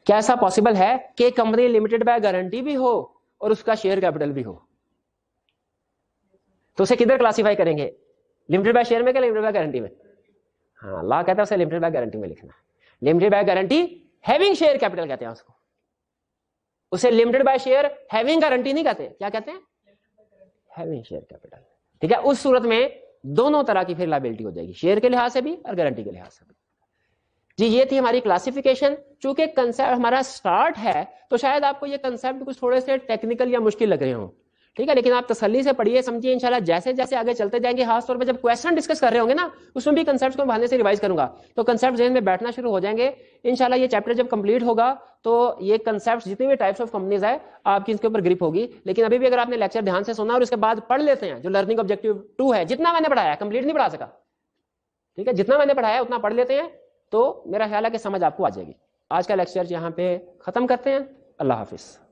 क्या ऐसा पॉसिबल है कि कंपनी लिमिटेड बाय गारंटी भी हो और उसका शेयर कैपिटल भी हो तो उसे किधर क्लासिफाई करेंगे लिमिटेड बाय शेयर में क्या लिमिटेड बाय गारंटी में हाँ ला कहता है उसे लिमिटेड बाय गारंटी में लिखना limited by guarantee having share capital कहते हैं उसको उसे limited by share having guarantee नहीं कहते क्या कहते हैं हैविंग शेयर कैपिटल ठीक है उस सूरत में दोनों तरह की फिर लाइबिलिटी हो जाएगी शेयर के लिहाज से भी और गारंटी के लिहाज से भी जी ये थी हमारी क्लासिफिकेशन चूंकि कंसेप्ट हमारा स्टार्ट है तो शायद आपको ये कंसेप्ट कुछ थोड़े से टेक्निकल या मुश्किल लग रहे हो ठीक है लेकिन आप तसल्ली से पढ़िए समझिए इंशाल्लाह जैसे जैसे आगे चलते जाएंगे खासतौर पर जब क्वेश्चन डिस्कस कर रहे होंगे ना उसमें भी कंसेप्ट को बहाने से रिवाइज करूंगा तो कंसेप्ट जहन में बैठना शुरू हो जाएंगे इनशाला ये चैप्टर जब कंप्लीट होगा तो ये कंसेप्ट जितने भी टाइप्स ऑफ कंपनीज है आपकी इसके ऊपर ग्रिप होगी लेकिन अभी भी अगर आपने लेक्चर ध्यान से सुना और उसके बाद पढ़ लेते हैं जो लर्निंग ऑब्जेक्टिव टू है जितना मैंने पढ़ाया कंप्लीट नहीं पढ़ा सका ठीक है जितना मैंने पढ़ाया उतना पढ़ लेते हैं तो मेरा ख्याल है कि समझ आपको आ जाएगी आज का लेक्चर यहाँ पे ख़त्म करते हैं अल्लाह हाफिज़